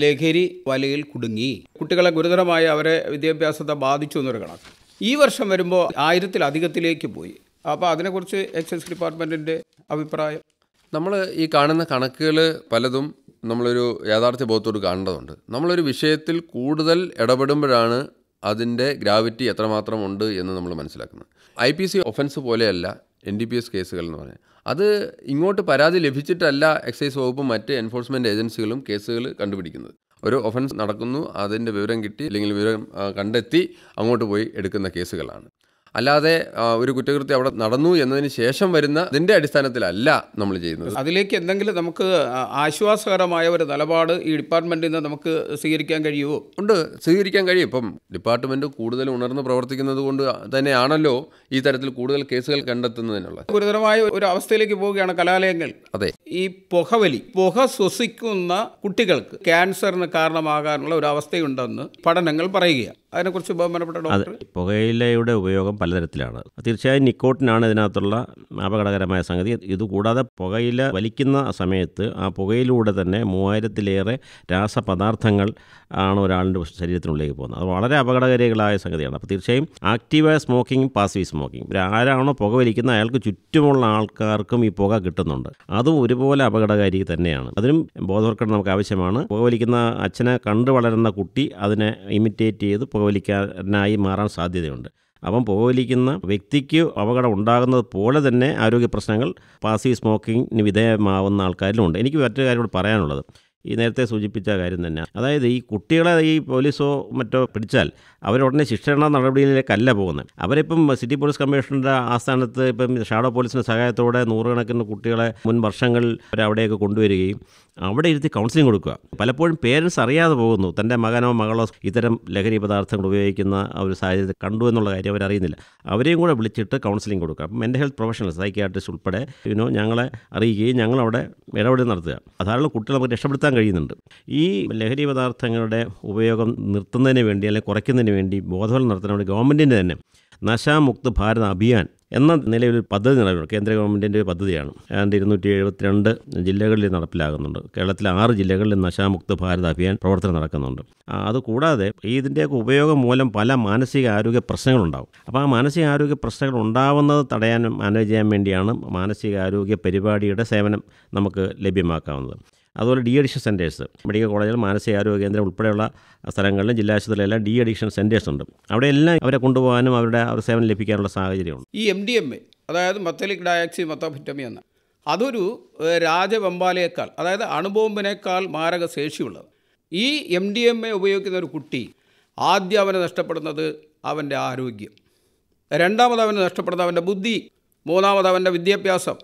ലഹരി വലയിൽ കുടുങ്ങി കുട്ടികളെ ഗുരുതരമായി അവരെ വിദ്യാഭ്യാസത്തെ ബാധിച്ചു എന്നൊരു കണക്ക് ഈ വർഷം വരുമ്പോൾ ആയിരത്തിലധികത്തിലേക്ക് പോയി അപ്പോൾ അതിനെക്കുറിച്ച് എക്സൈസ് ഡിപ്പാർട്ട്മെൻറ്റിൻ്റെ അഭിപ്രായം നമ്മൾ ഈ കാണുന്ന കണക്കുകൾ പലതും നമ്മളൊരു യാഥാർത്ഥ്യ ബോധത്തോട് കാണേണ്ടതുണ്ട് നമ്മളൊരു വിഷയത്തിൽ കൂടുതൽ ഇടപെടുമ്പോഴാണ് അതിൻ്റെ ഗ്രാവിറ്റി എത്രമാത്രം ഉണ്ട് എന്ന് നമ്മൾ മനസ്സിലാക്കുന്നത് ഐ പി സി ഒഫൻസ് പോലെയല്ല എൻ ഡി പി എസ് കേസുകൾ എന്ന് പറഞ്ഞാൽ അത് ഇങ്ങോട്ട് പരാതി ലഭിച്ചിട്ടല്ല എക്സൈസ് വകുപ്പും മറ്റ് എൻഫോഴ്സ്മെൻറ്റ് ഏജൻസികളും കേസുകൾ കണ്ടുപിടിക്കുന്നത് ഒരു ഒഫൻസ് നടക്കുന്നു അതിൻ്റെ വിവരം കിട്ടി അല്ലെങ്കിൽ വിവരം കണ്ടെത്തി അങ്ങോട്ട് പോയി എടുക്കുന്ന കേസുകളാണ് അല്ലാതെ ഒരു കുറ്റകൃത്യം അവിടെ നടന്നു എന്നതിന് ശേഷം വരുന്ന ഇതിൻ്റെ അടിസ്ഥാനത്തിലല്ല നമ്മൾ ചെയ്യുന്നത് അതിലേക്ക് എന്തെങ്കിലും നമുക്ക് ആശ്വാസകരമായ ഒരു നിലപാട് ഈ ഡിപ്പാർട്ട്മെൻറ്റിൽ നിന്ന് നമുക്ക് സ്വീകരിക്കാൻ കഴിയുമോ ഉണ്ട് സ്വീകരിക്കാൻ കഴിയും ഇപ്പം ഡിപ്പാർട്ട്മെൻറ്റ് കൂടുതൽ ഉണർന്ന് പ്രവർത്തിക്കുന്നത് കൊണ്ട് തന്നെയാണല്ലോ ഈ തരത്തിൽ കൂടുതൽ കേസുകൾ കണ്ടെത്തുന്നതിനുള്ള ഗുരുതരമായ ഒരു അവസ്ഥയിലേക്ക് പോവുകയാണ് കലാലയങ്ങൾ അതെ ഈ പുകവലി പുക ശ്വസിക്കുന്ന കുട്ടികൾക്ക് ക്യാൻസറിന് കാരണമാകാനുള്ള ഒരു അവസ്ഥയുണ്ടെന്ന് പഠനങ്ങൾ പറയുകയാണ് അതിനെക്കുറിച്ച് ബഹുമാനപ്പെട്ട ഡോക്ടർ പുകയിലയുടെ ഉപയോഗം പലതരത്തിലാണ് തീർച്ചയായും നിക്കോട്ടിനാണ് ഇതിനകത്തുള്ള അപകടകരമായ സംഗതി ഇതുകൂടാതെ പുകയില വലിക്കുന്ന സമയത്ത് ആ പുകയിലൂടെ തന്നെ മൂവായിരത്തിലേറെ രാസപദാർത്ഥങ്ങൾ ആണ് ഒരാളിൻ്റെ ശരീരത്തിനുള്ളിലേക്ക് പോകുന്നത് അത് വളരെ അപകടകരികളായ സംഗതിയാണ് അപ്പോൾ തീർച്ചയായും ആക്റ്റീവായ സ്മോക്കിംഗ് പാസീവ് സ്മോക്കിംഗ് ആരാണോ പുക വലിക്കുന്നത് അയാൾക്ക് ചുറ്റുമുള്ള ആൾക്കാർക്കും ഈ പുക കിട്ടുന്നുണ്ട് അതും ഒരുപോലെ അപകടകാരി തന്നെയാണ് അതിനും ബോധവൽക്കരണം നമുക്ക് ആവശ്യമാണ് പുക വലിക്കുന്ന അച്ഛനെ കണ്ടു വളരുന്ന കുട്ടി അതിനെ ഇമിറ്റേറ്റ് ചെയ്ത് പുക വലിക്കാനായി മാറാൻ സാധ്യതയുണ്ട് അപ്പം പോകലിക്കുന്ന വ്യക്തിക്ക് അപകടം ഉണ്ടാകുന്നത് പോലെ തന്നെ ആരോഗ്യ പ്രശ്നങ്ങൾ പാസീവ് സ്മോക്കിങ്ങിന് വിധേയമാവുന്ന ആൾക്കാരിലുണ്ട് എനിക്ക് മറ്റൊരു കാര്യങ്ങൾ പറയാനുള്ളത് ഈ നേരത്തെ സൂചിപ്പിച്ച കാര്യം തന്നെ അതായത് ഈ കുട്ടികളെ ഈ പോലീസോ മറ്റോ പിടിച്ചാൽ അവരുടനെ ശിക്ഷണ നടപടിയിലേക്കല്ല പോകുന്നത് അവരിപ്പം സിറ്റി പോലീസ് കമ്മീഷണറുടെ ആസ്ഥാനത്ത് ഇപ്പം ഷാഡോ പോലീസിൻ്റെ സഹായത്തോടെ നൂറുകണക്കിന് കുട്ടികളെ മുൻ വർഷങ്ങളിൽ അവിടെയൊക്കെ കൊണ്ടുവരികയും അവിടെ ഇരുത്തി കൗൺസിലിംഗ് കൊടുക്കുക പലപ്പോഴും പേരൻസ് അറിയാതെ പോകുന്നു തൻ്റെ മകനോ മകളോ ഇത്തരം ലഹരി പദാർത്ഥങ്ങൾ ഉപയോഗിക്കുന്ന ഒരു സാഹചര്യത്തിൽ കണ്ടു എന്നുള്ള കാര്യം അവരറിയുന്നില്ല അവരെയും കൂടെ വിളിച്ചിട്ട് കൗൺസിലിംഗ് കൊടുക്കുക അപ്പം മെൻ്റൽ ഹെൽത്ത് പ്രൊഫഷണൽ സൈക്കിയാട്രിസ്റ്റ് ഉൾപ്പെടെ ഇതിനോ ഞങ്ങളെ അറിയിക്കുകയും ഞങ്ങളവിടെ ഇടപെടൽ നടത്തുക ധാരാളം കുട്ടികൾ നമുക്ക് രക്ഷപ്പെടുത്താൻ കഴിയുന്നുണ്ട് ഈ ലഹരി പദാർത്ഥങ്ങളുടെ ഉപയോഗം നിർത്തുന്നതിന് വേണ്ടി അല്ലെങ്കിൽ കുറയ്ക്കുന്നതിന് ഗവൺമെൻറ്റിന് വേണ്ടി ബോധവൽ നടത്താൻ വേണ്ടി ഗവൺമെൻറ്റിൻ്റെ തന്നെ നശാമുക്ത് ഭാരത അഭിയാൻ എന്ന നിലയിൽ പദ്ധതി നിലവിലുണ്ട് കേന്ദ്ര ഗവൺമെൻറ്റിൻ്റെ പദ്ധതിയാണ് ഏതാണ്ട് ഇരുന്നൂറ്റി എഴുപത്തിരണ്ട് ജില്ലകളിൽ നടപ്പിലാകുന്നുണ്ട് കേരളത്തിലെ ആറ് ജില്ലകളിൽ നശാമുക്ത ഭാരത അഭിയാൻ പ്രവർത്തനം നടക്കുന്നുണ്ട് അതുകൂടാതെ ഇതിൻ്റെയൊക്കെ ഉപയോഗം മൂലം പല മാനസിക ആരോഗ്യ പ്രശ്നങ്ങളുണ്ടാകും അപ്പോൾ ആ മാനസിക ആരോഗ്യ പ്രശ്നങ്ങൾ ഉണ്ടാവുന്നത് തടയാനും മാനേജ് ചെയ്യാൻ വേണ്ടിയാണ് മാനസികാരോഗ്യ പരിപാടിയുടെ സേവനം നമുക്ക് ലഭ്യമാക്കാവുന്നത് അതുപോലെ ഡി അഡിക്ഷൻ സെൻറ്റേഴ്സ് മെഡിക്കൽ കോളേജിൽ മാനസികാരോഗ്യ കേന്ദ്രം ഉൾപ്പെടെയുള്ള സ്ഥലങ്ങളിലും ജില്ലാ ആശുപത്രിയിലെല്ലാം ഡി അഡിക്ഷൻ സെൻറ്റേഴ്സ് ഉണ്ട് അവിടെ എല്ലാം അവരെ കൊണ്ടുപോകാനും അവരുടെ അവർ സേവനം ലഭിക്കാനുള്ള സാഹചര്യമുണ്ട് ഈ എം ഡി എം എ അതായത് മത്തലിക് ഡയാക്സി മത്തോഫിറ്റമി എന്ന അതൊരു രാജവെമ്പാലയേക്കാൾ അതായത് അണുബോംബിനേക്കാൾ മാരക ശേഷിയുള്ളത് ഈ എം ഡി എം എ ഉപയോഗിക്കുന്ന ഒരു കുട്ടി ആദ്യം അവന് നഷ്ടപ്പെടുന്നത് അവൻ്റെ ആരോഗ്യം രണ്ടാമത് അവന് നഷ്ടപ്പെടുന്നത് അവൻ്റെ ബുദ്ധി മൂന്നാമത് അവൻ്റെ വിദ്യാഭ്യാസം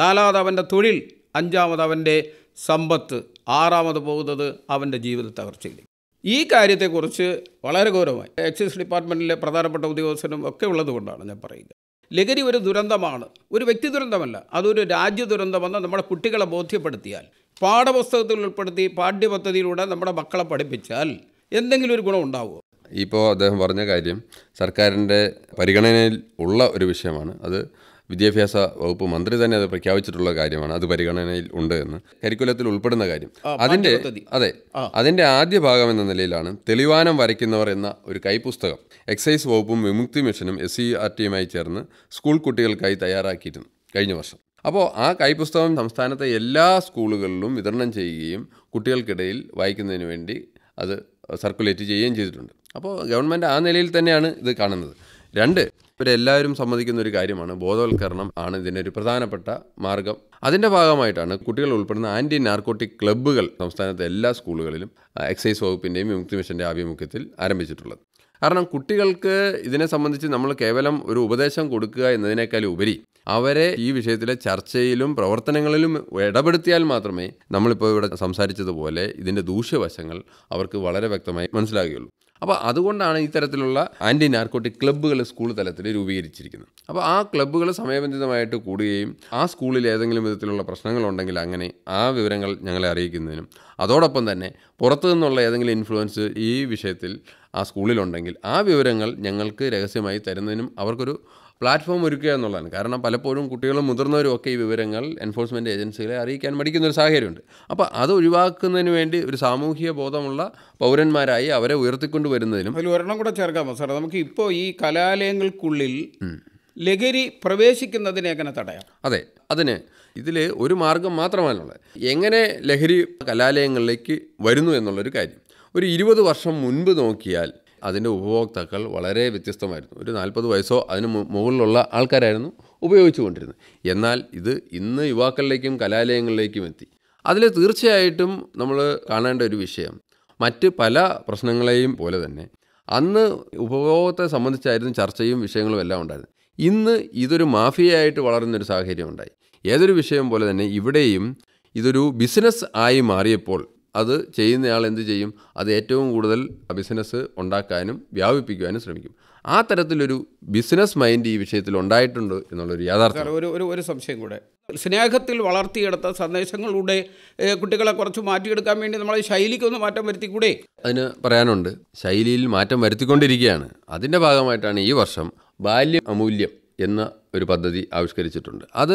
നാലാമത് അവൻ്റെ തൊഴിൽ അഞ്ചാമത് അവൻ്റെ സമ്പത്ത് ആറാമത് പോകുന്നത് അവൻ്റെ ജീവിത തകർച്ചയിലേക്ക് ഈ കാര്യത്തെക്കുറിച്ച് വളരെ ഗൗരവമായി എക്സൈസ് ഡിപ്പാർട്ട്മെൻറ്റിലെ പ്രധാനപ്പെട്ട ഉദ്യോഗസ്ഥനും ഒക്കെ ഉള്ളതുകൊണ്ടാണ് ഞാൻ പറയുക ലഹരി ഒരു ദുരന്തമാണ് ഒരു വ്യക്തി ദുരന്തമല്ല അതൊരു രാജ്യ ദുരന്തമെന്ന് നമ്മുടെ കുട്ടികളെ ബോധ്യപ്പെടുത്തിയാൽ പാഠപുസ്തകത്തിൽ ഉൾപ്പെടുത്തി പാഠ്യപദ്ധതിയിലൂടെ നമ്മുടെ മക്കളെ പഠിപ്പിച്ചാൽ എന്തെങ്കിലും ഒരു ഗുണം ഉണ്ടാവുമോ ഇപ്പോൾ അദ്ദേഹം പറഞ്ഞ കാര്യം സർക്കാരിൻ്റെ പരിഗണനയിൽ ഉള്ള ഒരു വിഷയമാണ് അത് വിദ്യാഭ്യാസ വകുപ്പ് മന്ത്രി തന്നെ അത് പ്രഖ്യാപിച്ചിട്ടുള്ള കാര്യമാണ് അത് പരിഗണനയിൽ ഉണ്ട് എന്ന് കരിക്കുലത്തിൽ ഉൾപ്പെടുന്ന കാര്യം അതിൻ്റെ അതെ അതിൻ്റെ ആദ്യ ഭാഗം എന്ന നിലയിലാണ് തെളിവാനം വരയ്ക്കുന്നവർ എന്ന ഒരു കൈപുസ്തകം എക്സൈസ് വകുപ്പും വിമുക്തി മിഷനും എസ് സി e ആർ ടിയുമായി ചേർന്ന് സ്കൂൾ കുട്ടികൾക്കായി തയ്യാറാക്കിയിരുന്നു കഴിഞ്ഞ വർഷം അപ്പോൾ ആ കൈപുസ്തകം സംസ്ഥാനത്തെ എല്ലാ സ്കൂളുകളിലും വിതരണം ചെയ്യുകയും കുട്ടികൾക്കിടയിൽ വായിക്കുന്നതിന് വേണ്ടി അത് സർക്കുലേറ്റ് ചെയ്യുകയും ചെയ്തിട്ടുണ്ട് അപ്പോൾ ഗവൺമെൻറ് ആ നിലയിൽ തന്നെയാണ് ഇത് കാണുന്നത് രണ്ട് ഇവരെല്ലാവരും സമ്മതിക്കുന്ന ഒരു കാര്യമാണ് ബോധവൽക്കരണം ആണ് ഇതിൻ്റെ ഒരു പ്രധാനപ്പെട്ട മാർഗം അതിൻ്റെ ഭാഗമായിട്ടാണ് കുട്ടികൾ ഉൾപ്പെടുന്ന ആൻറ്റി നാർക്കോട്ടിക് ക്ലബ്ബുകൾ സംസ്ഥാനത്തെ എല്ലാ സ്കൂളുകളിലും എക്സൈസ് വകുപ്പിൻ്റെയും വിമുക്തി മിഷൻ്റെ ആഭിമുഖ്യത്തിൽ ആരംഭിച്ചിട്ടുള്ളത് കാരണം കുട്ടികൾക്ക് ഇതിനെ സംബന്ധിച്ച് നമ്മൾ കേവലം ഒരു ഉപദേശം കൊടുക്കുക എന്നതിനേക്കാൾ ഉപരി അവരെ ഈ വിഷയത്തിലെ ചർച്ചയിലും പ്രവർത്തനങ്ങളിലും ഇടപെടുത്തിയാൽ മാത്രമേ നമ്മളിപ്പോൾ ഇവിടെ സംസാരിച്ചതുപോലെ ഇതിൻ്റെ ദൂഷ്യവശങ്ങൾ അവർക്ക് വളരെ വ്യക്തമായി മനസ്സിലാകുകയുള്ളൂ അപ്പോൾ അതുകൊണ്ടാണ് ഇത്തരത്തിലുള്ള ആൻറ്റി നാർക്കോട്ടിക് ക്ലബ്ബുകൾ സ്കൂൾ തലത്തിൽ രൂപീകരിച്ചിരിക്കുന്നത് അപ്പോൾ ആ ക്ലബ്ബുകൾ സമയബന്ധിതമായിട്ട് കൂടുകയും ആ സ്കൂളിൽ ഏതെങ്കിലും വിധത്തിലുള്ള പ്രശ്നങ്ങളുണ്ടെങ്കിൽ അങ്ങനെ ആ വിവരങ്ങൾ ഞങ്ങളെ അറിയിക്കുന്നതിനും അതോടൊപ്പം തന്നെ പുറത്തു നിന്നുള്ള ഏതെങ്കിലും ഇൻഫ്ലുവൻസ് ഈ വിഷയത്തിൽ ആ സ്കൂളിലുണ്ടെങ്കിൽ ആ വിവരങ്ങൾ ഞങ്ങൾക്ക് രഹസ്യമായി തരുന്നതിനും അവർക്കൊരു പ്ലാറ്റ്ഫോം ഒരുക്കുക എന്നുള്ളതാണ് കാരണം പലപ്പോഴും കുട്ടികളും മുതിർന്നവരും ഒക്കെ ഈ വിവരങ്ങൾ എൻഫോഴ്സ്മെൻറ്റ് ഏജൻസികളെ അറിയിക്കാൻ മടിക്കുന്ന ഒരു സാഹചര്യമുണ്ട് അപ്പോൾ അത് ഒഴിവാക്കുന്നതിന് വേണ്ടി ഒരു സാമൂഹിക ബോധമുള്ള പൗരന്മാരായി അവരെ ഉയർത്തിക്കൊണ്ട് വരുന്നതിനും അതിൽ ഒരെണ്ണം കൂടെ ചേർക്കാമോ സാർ നമുക്ക് ഇപ്പോൾ ഈ കലാലയങ്ങൾക്കുള്ളിൽ ലഹരി പ്രവേശിക്കുന്നതിനെങ്ങനെ തടയാം അതെ അതിന് ഇതിൽ ഒരു മാർഗം മാത്രമാണുള്ളത് എങ്ങനെ ലഹരി കലാലയങ്ങളിലേക്ക് വരുന്നു എന്നുള്ളൊരു കാര്യം ഒരു ഇരുപത് വർഷം മുൻപ് നോക്കിയാൽ അതിൻ്റെ ഉപഭോക്താക്കൾ വളരെ വ്യത്യസ്തമായിരുന്നു ഒരു നാൽപ്പത് വയസ്സോ അതിന് മുകളിലുള്ള ആൾക്കാരായിരുന്നു ഉപയോഗിച്ചു കൊണ്ടിരുന്നത് എന്നാൽ ഇത് ഇന്ന് യുവാക്കളിലേക്കും കലാലയങ്ങളിലേക്കും എത്തി അതിൽ തീർച്ചയായിട്ടും നമ്മൾ കാണേണ്ട ഒരു വിഷയം മറ്റ് പല പ്രശ്നങ്ങളെയും പോലെ തന്നെ അന്ന് ഉപഭോഗത്തെ സംബന്ധിച്ചായിരുന്നു ചർച്ചയും വിഷയങ്ങളും എല്ലാം ഉണ്ടായിരുന്നു ഇന്ന് ഇതൊരു മാഫിയായിട്ട് വളരുന്നൊരു സാഹചര്യം ഉണ്ടായി ഏതൊരു വിഷയം പോലെ തന്നെ ഇവിടെയും ഇതൊരു ബിസിനസ് ആയി മാറിയപ്പോൾ അത് ചെയ്യുന്നയാൾ എന്ത് ചെയ്യും അത് ഏറ്റവും കൂടുതൽ ബിസിനസ് ഉണ്ടാക്കാനും വ്യാപിപ്പിക്കുവാനും ശ്രമിക്കും ആ തരത്തിലൊരു ബിസിനസ് മൈൻഡ് ഈ വിഷയത്തിൽ ഉണ്ടായിട്ടുണ്ട് എന്നുള്ളൊരു യാഥാർത്ഥ്യം ഒരു ഒരു ഒരു സംശയം കൂടെ സ്നേഹത്തിൽ വളർത്തിയെടുത്ത സന്ദേശങ്ങളുടെ കുട്ടികളെ കുറച്ച് മാറ്റിയെടുക്കാൻ വേണ്ടി നമ്മൾ ശൈലിക്കൊന്ന് മാറ്റം വരുത്തിക്കൂടെ അതിന് പറയാനുണ്ട് ശൈലിയിൽ മാറ്റം വരുത്തിക്കൊണ്ടിരിക്കുകയാണ് അതിൻ്റെ ഭാഗമായിട്ടാണ് ഈ വർഷം ബാല്യം അമൂല്യം എന്ന ഒരു പദ്ധതി ആവിഷ്കരിച്ചിട്ടുണ്ട് അത്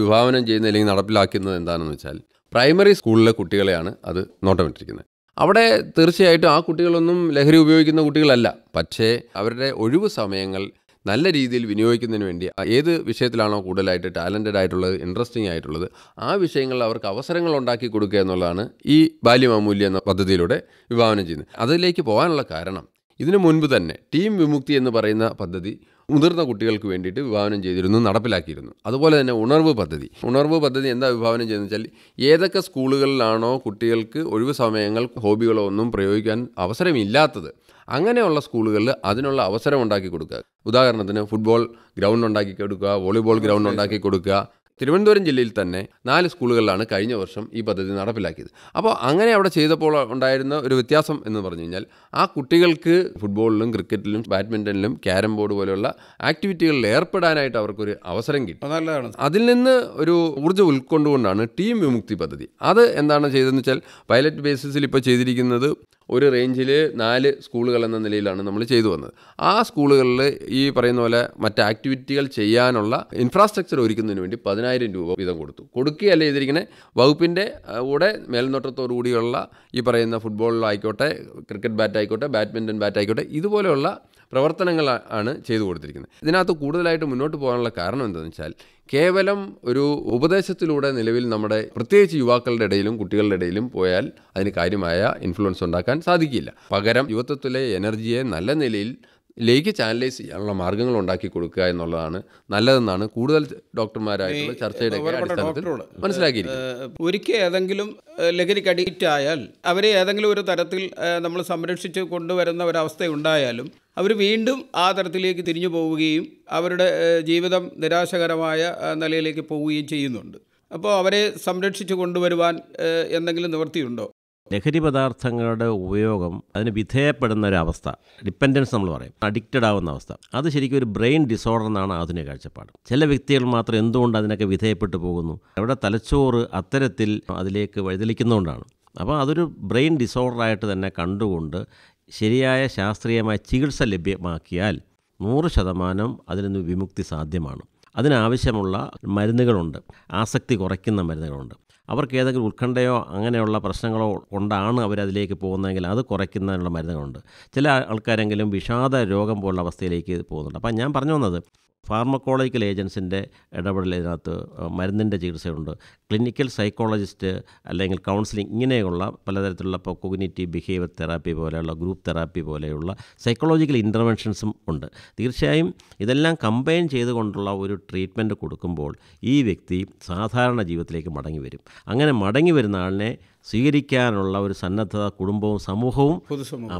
വിഭാവനം ചെയ്യുന്ന അല്ലെങ്കിൽ നടപ്പിലാക്കുന്നത് എന്താണെന്ന് വെച്ചാൽ പ്രൈമറി സ്കൂളിലെ കുട്ടികളെയാണ് അത് നോട്ടമിട്ടിരിക്കുന്നത് അവിടെ തീർച്ചയായിട്ടും ആ കുട്ടികളൊന്നും ലഹരി ഉപയോഗിക്കുന്ന കുട്ടികളല്ല പക്ഷേ അവരുടെ ഒഴിവ് സമയങ്ങൾ നല്ല രീതിയിൽ വിനിയോഗിക്കുന്നതിന് വേണ്ടി ഏത് വിഷയത്തിലാണോ കൂടുതലായിട്ട് ടാലൻറ്റഡ് ആയിട്ടുള്ളത് ഇൻട്രസ്റ്റിംഗ് ആയിട്ടുള്ളത് ആ വിഷയങ്ങളിൽ അവർക്ക് അവസരങ്ങൾ ഉണ്ടാക്കി കൊടുക്കുക എന്നുള്ളതാണ് ഈ ബാല്യമാമൂല്യ എന്ന പദ്ധതിയിലൂടെ വിഭാവനം ചെയ്യുന്നത് അതിലേക്ക് പോകാനുള്ള കാരണം ഇതിനു മുൻപ് തന്നെ ടീം വിമുക്തി എന്ന് പറയുന്ന പദ്ധതി മുതിർന്ന കുട്ടികൾക്ക് വേണ്ടിയിട്ട് വിഭാവനം ചെയ്തിരുന്നു നടപ്പിലാക്കിയിരുന്നു അതുപോലെ തന്നെ ഉണർവ് പദ്ധതി ഉണർവ് പദ്ധതി എന്താ വിഭാവനം ചെയ്യുന്നത് വെച്ചാൽ ഏതൊക്കെ സ്കൂളുകളിലാണോ കുട്ടികൾക്ക് ഒഴിവ് സമയങ്ങൾ ഹോബികളോ ഒന്നും പ്രയോഗിക്കാൻ അവസരമില്ലാത്തത് അങ്ങനെയുള്ള സ്കൂളുകളിൽ അതിനുള്ള അവസരം ഉണ്ടാക്കി കൊടുക്കുക ഉദാഹരണത്തിന് ഫുട്ബോൾ ഗ്രൗണ്ട് ഉണ്ടാക്കി കൊടുക്കുക വോളിബോൾ ഗ്രൗണ്ട് ഉണ്ടാക്കി കൊടുക്കുക തിരുവനന്തപുരം ജില്ലയിൽ തന്നെ നാല് സ്കൂളുകളിലാണ് കഴിഞ്ഞ വർഷം ഈ പദ്ധതി നടപ്പിലാക്കിയത് അപ്പോൾ അങ്ങനെ അവിടെ ചെയ്തപ്പോൾ ഉണ്ടായിരുന്ന ഒരു വ്യത്യാസം എന്ന് പറഞ്ഞു കഴിഞ്ഞാൽ ആ കുട്ടികൾക്ക് ഫുട്ബോളിലും ക്രിക്കറ്റിലും ബാഡ്മിൻ്റണിലും ക്യാരം ബോർഡ് പോലെയുള്ള ആക്ടിവിറ്റികളിൽ ഏർപ്പെടാനായിട്ട് അവർക്കൊരു അവസരം കിട്ടി നല്ലതാണ് അതിൽ നിന്ന് ഒരു ഊർജ്ജം ഉൾക്കൊണ്ടുകൊണ്ടാണ് ടീം വിമുക്തി പദ്ധതി അത് എന്താണ് ചെയ്തതെന്ന് വെച്ചാൽ പൈലറ്റ് ബേസിസിൽ ഇപ്പോൾ ചെയ്തിരിക്കുന്നത് ഒരു റേഞ്ചിൽ നാല് സ്കൂളുകൾ എന്ന നിലയിലാണ് നമ്മൾ ചെയ്തു വന്നത് ആ സ്കൂളുകളിൽ ഈ പറയുന്ന പോലെ മറ്റ് ആക്ടിവിറ്റികൾ ചെയ്യാനുള്ള ഇൻഫ്രാസ്ട്രക്ചർ ഒരുക്കുന്നതിന് വേണ്ടി പതിനായിരം രൂപ വീതം കൊടുത്തു കൊടുക്കുകയല്ല ചെയ്തിരിക്കുന്നത് വകുപ്പിൻ്റെ കൂടെ മേൽനോട്ടത്തോടുകൂടിയുള്ള ഈ പറയുന്ന ഫുട്ബോളിലായിക്കോട്ടെ ക്രിക്കറ്റ് ബാറ്റ് ആയിക്കോട്ടെ ബാഡ്മിൻ്റൺ ബാറ്റ് ആയിക്കോട്ടെ ഇതുപോലെയുള്ള പ്രവർത്തനങ്ങൾ ആണ് ചെയ്തു കൊടുത്തിരിക്കുന്നത് ഇതിനകത്ത് കൂടുതലായിട്ട് മുന്നോട്ട് പോകാനുള്ള കാരണം എന്താണെന്ന് വെച്ചാൽ കേവലം ഒരു ഉപദേശത്തിലൂടെ നിലവിൽ നമ്മുടെ പ്രത്യേകിച്ച് യുവാക്കളുടെ ഇടയിലും കുട്ടികളുടെ ഇടയിലും പോയാൽ അതിന് കാര്യമായ ഇൻഫ്ലുവൻസ് ഉണ്ടാക്കാൻ സാധിക്കില്ല പകരം യുവത്വത്തിലെ എനർജിയെ നല്ല നിലയിൽ ലേക്ക് ചാനലൈസ് ചെയ്യാനുള്ള മാർഗ്ഗങ്ങൾ ഉണ്ടാക്കി കൊടുക്കുക എന്നുള്ളതാണ് നല്ലതെന്നാണ് കൂടുതൽ ഡോക്ടർമാരായിട്ടുള്ള ചർച്ചയുടെ മനസ്സിലാക്കി ഒരിക്കൽ ഏതെങ്കിലും ലഹരിക്ക് അഡിക്റ്റ് ആയാൽ അവരെ ഏതെങ്കിലും ഒരു തരത്തിൽ നമ്മൾ സംരക്ഷിച്ച് കൊണ്ടുവരുന്ന ഒരവസ്ഥ ഉണ്ടായാലും അവർ വീണ്ടും ആ തരത്തിലേക്ക് തിരിഞ്ഞു പോവുകയും അവരുടെ ജീവിതം നിരാശകരമായ നിലയിലേക്ക് പോവുകയും ചെയ്യുന്നുണ്ട് അപ്പോൾ അവരെ സംരക്ഷിച്ചു കൊണ്ടുവരുവാൻ എന്തെങ്കിലും നിവൃത്തിയുണ്ടോ ലഹരി പദാർത്ഥങ്ങളുടെ ഉപയോഗം അതിന് വിധേയപ്പെടുന്ന ഒരു അവസ്ഥ ഡിപ്പെൻഡൻസ് നമ്മൾ പറയും അഡിക്റ്റഡ് ആവുന്ന അവസ്ഥ അത് ശരിക്കും ഒരു ബ്രെയിൻ ഡിസോർഡർ എന്നാണ് ആധുനിക കാഴ്ചപ്പാട് ചില വ്യക്തികൾ മാത്രം എന്തുകൊണ്ട് അതിനൊക്കെ വിധേയപ്പെട്ടു പോകുന്നു അവിടെ തലച്ചോറ് അത്തരത്തിൽ അതിലേക്ക് വഴിതെളിക്കുന്നതുകൊണ്ടാണ് അപ്പോൾ അതൊരു ബ്രെയിൻ ഡിസോർഡറായിട്ട് തന്നെ കണ്ടുകൊണ്ട് ശരിയായ ശാസ്ത്രീയമായ ചികിത്സ ലഭ്യമാക്കിയാൽ നൂറ് ശതമാനം അതിൽ നിന്ന് വിമുക്തി സാധ്യമാണ് അതിനാവശ്യമുള്ള മരുന്നുകളുണ്ട് ആസക്തി കുറയ്ക്കുന്ന മരുന്നുകളുണ്ട് അവർക്ക് ഏതെങ്കിലും ഉത്കണ്ഠയോ അങ്ങനെയുള്ള പ്രശ്നങ്ങളോ കൊണ്ടാണ് അവരതിലേക്ക് പോകുന്നതെങ്കിൽ അത് കുറയ്ക്കുന്നതിനുള്ള മരുന്നുകളുണ്ട് ചില ആൾക്കാരെങ്കിലും വിഷാദ രോഗം പോലുള്ള അവസ്ഥയിലേക്ക് പോകുന്നുണ്ട് അപ്പം ഞാൻ പറഞ്ഞു വന്നത് ഫാർമക്കോളജിക്കൽ ഏജൻസിൻ്റെ ഇടപെടൽ ഇതിനകത്ത് മരുന്നിൻ്റെ ചികിത്സയുണ്ട് ക്ലിനിക്കൽ സൈക്കോളജിസ്റ്റ് അല്ലെങ്കിൽ കൗൺസിലിംഗ് ഇങ്ങനെയുള്ള പലതരത്തിലുള്ള ഇപ്പോൾ കൊഗ്നേറ്റീവ് ബിഹേവിയർ തെറാപ്പി പോലെയുള്ള ഗ്രൂപ്പ് തെറാപ്പി പോലെയുള്ള സൈക്കോളജിക്കൽ ഇൻ്റർവെൻഷൻസും ഉണ്ട് തീർച്ചയായും ഇതെല്ലാം കമ്പൈൻ ചെയ്തുകൊണ്ടുള്ള ഒരു ട്രീറ്റ്മെൻറ്റ് കൊടുക്കുമ്പോൾ ഈ വ്യക്തി സാധാരണ ജീവിതത്തിലേക്ക് മടങ്ങി വരും അങ്ങനെ മടങ്ങി വരുന്ന ആളിനെ സ്വീകരിക്കാനുള്ള ഒരു സന്നദ്ധത കുടുംബവും സമൂഹവും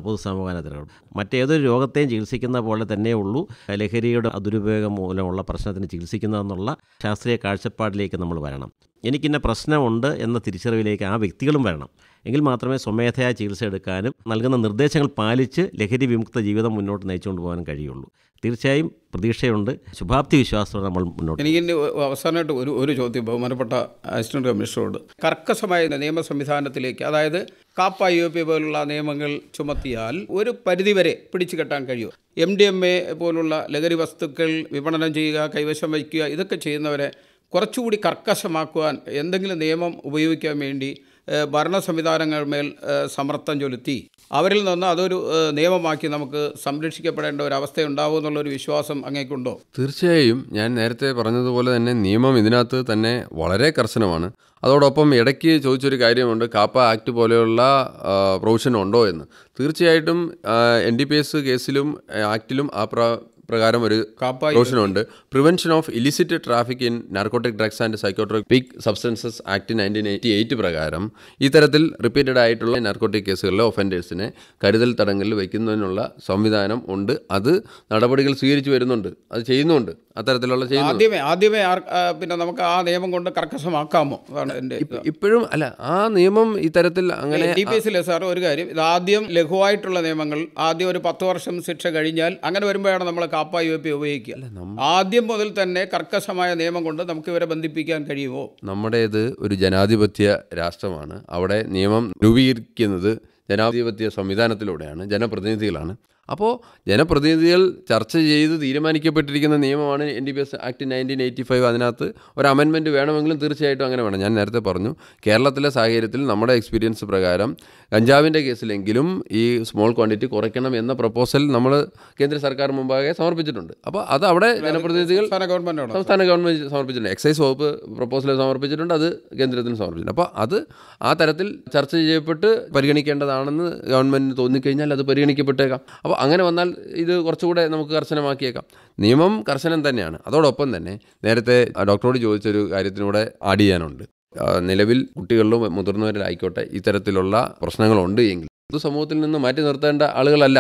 പൊതുസമൂഹത്തിലുണ്ട് മറ്റേതൊരു രോഗത്തെയും ചികിത്സിക്കുന്ന പോലെ തന്നെ ഉള്ളൂ ലഹരിയുടെ ദുരുപയോഗം മൂലമുള്ള പ്രശ്നത്തിന് ചികിത്സിക്കുന്നതെന്നുള്ള ശാസ്ത്രീയ കാഴ്ചപ്പാടിലേക്ക് നമ്മൾ വരണം എനിക്കിന്ന പ്രശ്നമുണ്ട് എന്ന തിരിച്ചറിവിലേക്ക് ആ വ്യക്തികളും വരണം എങ്കിൽ മാത്രമേ സ്വമേധയാ ചികിത്സ എടുക്കാനും നൽകുന്ന നിർദ്ദേശങ്ങൾ പാലിച്ച് ലഹരി വിമുക്ത ജീവിതം മുന്നോട്ട് നയിച്ചുകൊണ്ട് പോകാൻ കഴിയുള്ളൂ തീർച്ചയായും പ്രതീക്ഷയുണ്ട് ശുഭാപ്തി വിശ്വാസത്തോടെ നമ്മൾ മുന്നോട്ട് എനിക്ക് അവസാനമായിട്ട് ഒരു ഒരു ചോദ്യം ബഹുമാനപ്പെട്ട അസിസ്റ്റന്റ് കമ്മീഷണറോട് കർക്കശമായ നിയമ സംവിധാനത്തിലേക്ക് അതായത് കാപ്പ യു പി പോലുള്ള നിയമങ്ങൾ ചുമത്തിയാൽ ഒരു പരിധിവരെ പിടിച്ചു കെട്ടാൻ കഴിയും എം ഡി എം എ പോലുള്ള ലഹരി വസ്തുക്കൾ വിപണനം ചെയ്യുക കൈവശം വയ്ക്കുക ഇതൊക്കെ ചെയ്യുന്നവരെ കുറച്ചുകൂടി കർക്കശമാക്കുവാൻ എന്തെങ്കിലും നിയമം ഉപയോഗിക്കാൻ വേണ്ടി ഭരണ സംവിധാനങ്ങൾ മേൽ സമ്മർദ്ദം ചൊലുത്തി അവരിൽ നിന്ന് അതൊരു നിയമമാക്കി നമുക്ക് സംരക്ഷിക്കപ്പെടേണ്ട ഒരു അവസ്ഥ ഉണ്ടാവും എന്നുള്ളൊരു വിശ്വാസം അങ്ങേക്കുണ്ടോ തീർച്ചയായും ഞാൻ നേരത്തെ പറഞ്ഞതുപോലെ തന്നെ നിയമം ഇതിനകത്ത് തന്നെ വളരെ കർശനമാണ് അതോടൊപ്പം ഇടയ്ക്ക് ചോദിച്ചൊരു കാര്യമുണ്ട് കാപ്പ ആക്ട് പോലെയുള്ള പ്രൊവിഷൻ ഉണ്ടോ എന്ന് തീർച്ചയായിട്ടും എൻ ഡി പി എസ് കേസിലും ആക്ടിലും ആ പ്രകാരം ഒരു ഉണ്ട് prevention of illicit traffic in narcotic drugs and psychotropic substances act nineteen eighty eight പ്രകാരം ഇത്തരത്തിൽ റിപ്പീറ്റഡ് ആയിട്ടുള്ള നാർക്കോട്ടിക് കേസുകളിലെ ഒഫൻഡേഴ്സിനെ കരുതൽ തടങ്കലിൽ വയ്ക്കുന്നതിനുള്ള സംവിധാനം ഉണ്ട് അത് നടപടികൾ സ്വീകരിച്ചു വരുന്നുണ്ട് അത് ചെയ്യുന്നുണ്ട് അത്തരത്തിലുള്ള ആദ്യമേ ആദ്യമേ പിന്നെ നമുക്ക് ആ നിയമം കൊണ്ട് കർക്കശമാക്കാമോ അതാണ് ഇപ്പോഴും അല്ല ആ നിയമം ഇത്തരത്തിൽ അങ്ങനെ ഡി പി സാർ ഒരു കാര്യം ഇത് ആദ്യം ലഘുവായിട്ടുള്ള നിയമങ്ങൾ ആദ്യം ഒരു പത്ത് വർഷം ശിക്ഷ കഴിഞ്ഞാൽ അങ്ങനെ വരുമ്പോഴാണ് നമ്മൾ കാപ്പായി വെപ്പി ഉപയോഗിക്കുക ആദ്യം മുതൽ തന്നെ കർക്കശമായ നിയമം കൊണ്ട് നമുക്ക് ഇവരെ ബന്ധിപ്പിക്കാൻ കഴിയുമോ നമ്മുടേത് ഒരു ജനാധിപത്യ രാഷ്ട്രമാണ് അവിടെ നിയമം രൂപീകരിക്കുന്നത് ജനാധിപത്യ സംവിധാനത്തിലൂടെയാണ് ജനപ്രതിനിധികളാണ് അപ്പോൾ ജനപ്രതിനിധികൾ ചർച്ച ചെയ്ത് തീരുമാനിക്കപ്പെട്ടിരിക്കുന്ന നിയമമാണ് N D P S act nineteen eighty five അതിനകത്ത് ഒരു അമെൻമെൻറ്റ് വേണമെങ്കിലും തീർച്ചയായിട്ടും അങ്ങനെ വേണം ഞാൻ നേരത്തെ പറഞ്ഞു കേരളത്തിലെ സാഹചര്യത്തിൽ നമ്മുടെ എക്സ്പീരിയൻസ് പ്രകാരം കഞ്ചാവിൻ്റെ കേസിലെങ്കിലും ഈ സ്മോൾ ക്വാണ്ടിറ്റി കുറയ്ക്കണം എന്ന പ്രപ്പോസൽ നമ്മൾ കേന്ദ്ര സർക്കാർ മുമ്പാകെ സമർപ്പിച്ചിട്ടുണ്ട് അപ്പോൾ അത് അവിടെ ജനപ്രതിനിധികൾ സംസ്ഥാന ഗവൺമെൻറ് സമർപ്പിച്ചിട്ടുണ്ട് എക്സൈസ് വകുപ്പ് പ്രപ്പോസൽ സമർപ്പിച്ചിട്ടുണ്ട് അത് കേന്ദ്രത്തിന് സമർപ്പിച്ചിട്ടുണ്ട് അപ്പോൾ അത് ആ തരത്തിൽ ചർച്ച ചെയ്യപ്പെട്ട് പരിഗണിക്കേണ്ടതാണെന്ന് ഗവൺമെൻറ് തോന്നിക്കഴിഞ്ഞാൽ അത് പരിഗണിക്കപ്പെട്ടേക്കാം അപ്പോൾ അങ്ങനെ വന്നാൽ ഇത് കുറച്ചുകൂടെ നമുക്ക് കർശനമാക്കിയേക്കാം നിയമം കർശനം തന്നെയാണ് അതോടൊപ്പം തന്നെ നേരത്തെ ഡോക്ടറോട് ചോദിച്ചൊരു കാര്യത്തിനൂടെ ആഡ് ചെയ്യാനുണ്ട് നിലവിൽ കുട്ടികളിലും മുതിർന്നവരിലായിക്കോട്ടെ ഇത്തരത്തിലുള്ള പ്രശ്നങ്ങളുണ്ട് എങ്കിൽ പൊതു സമൂഹത്തിൽ നിന്ന് മാറ്റി നിർത്തേണ്ട ആളുകളല്ല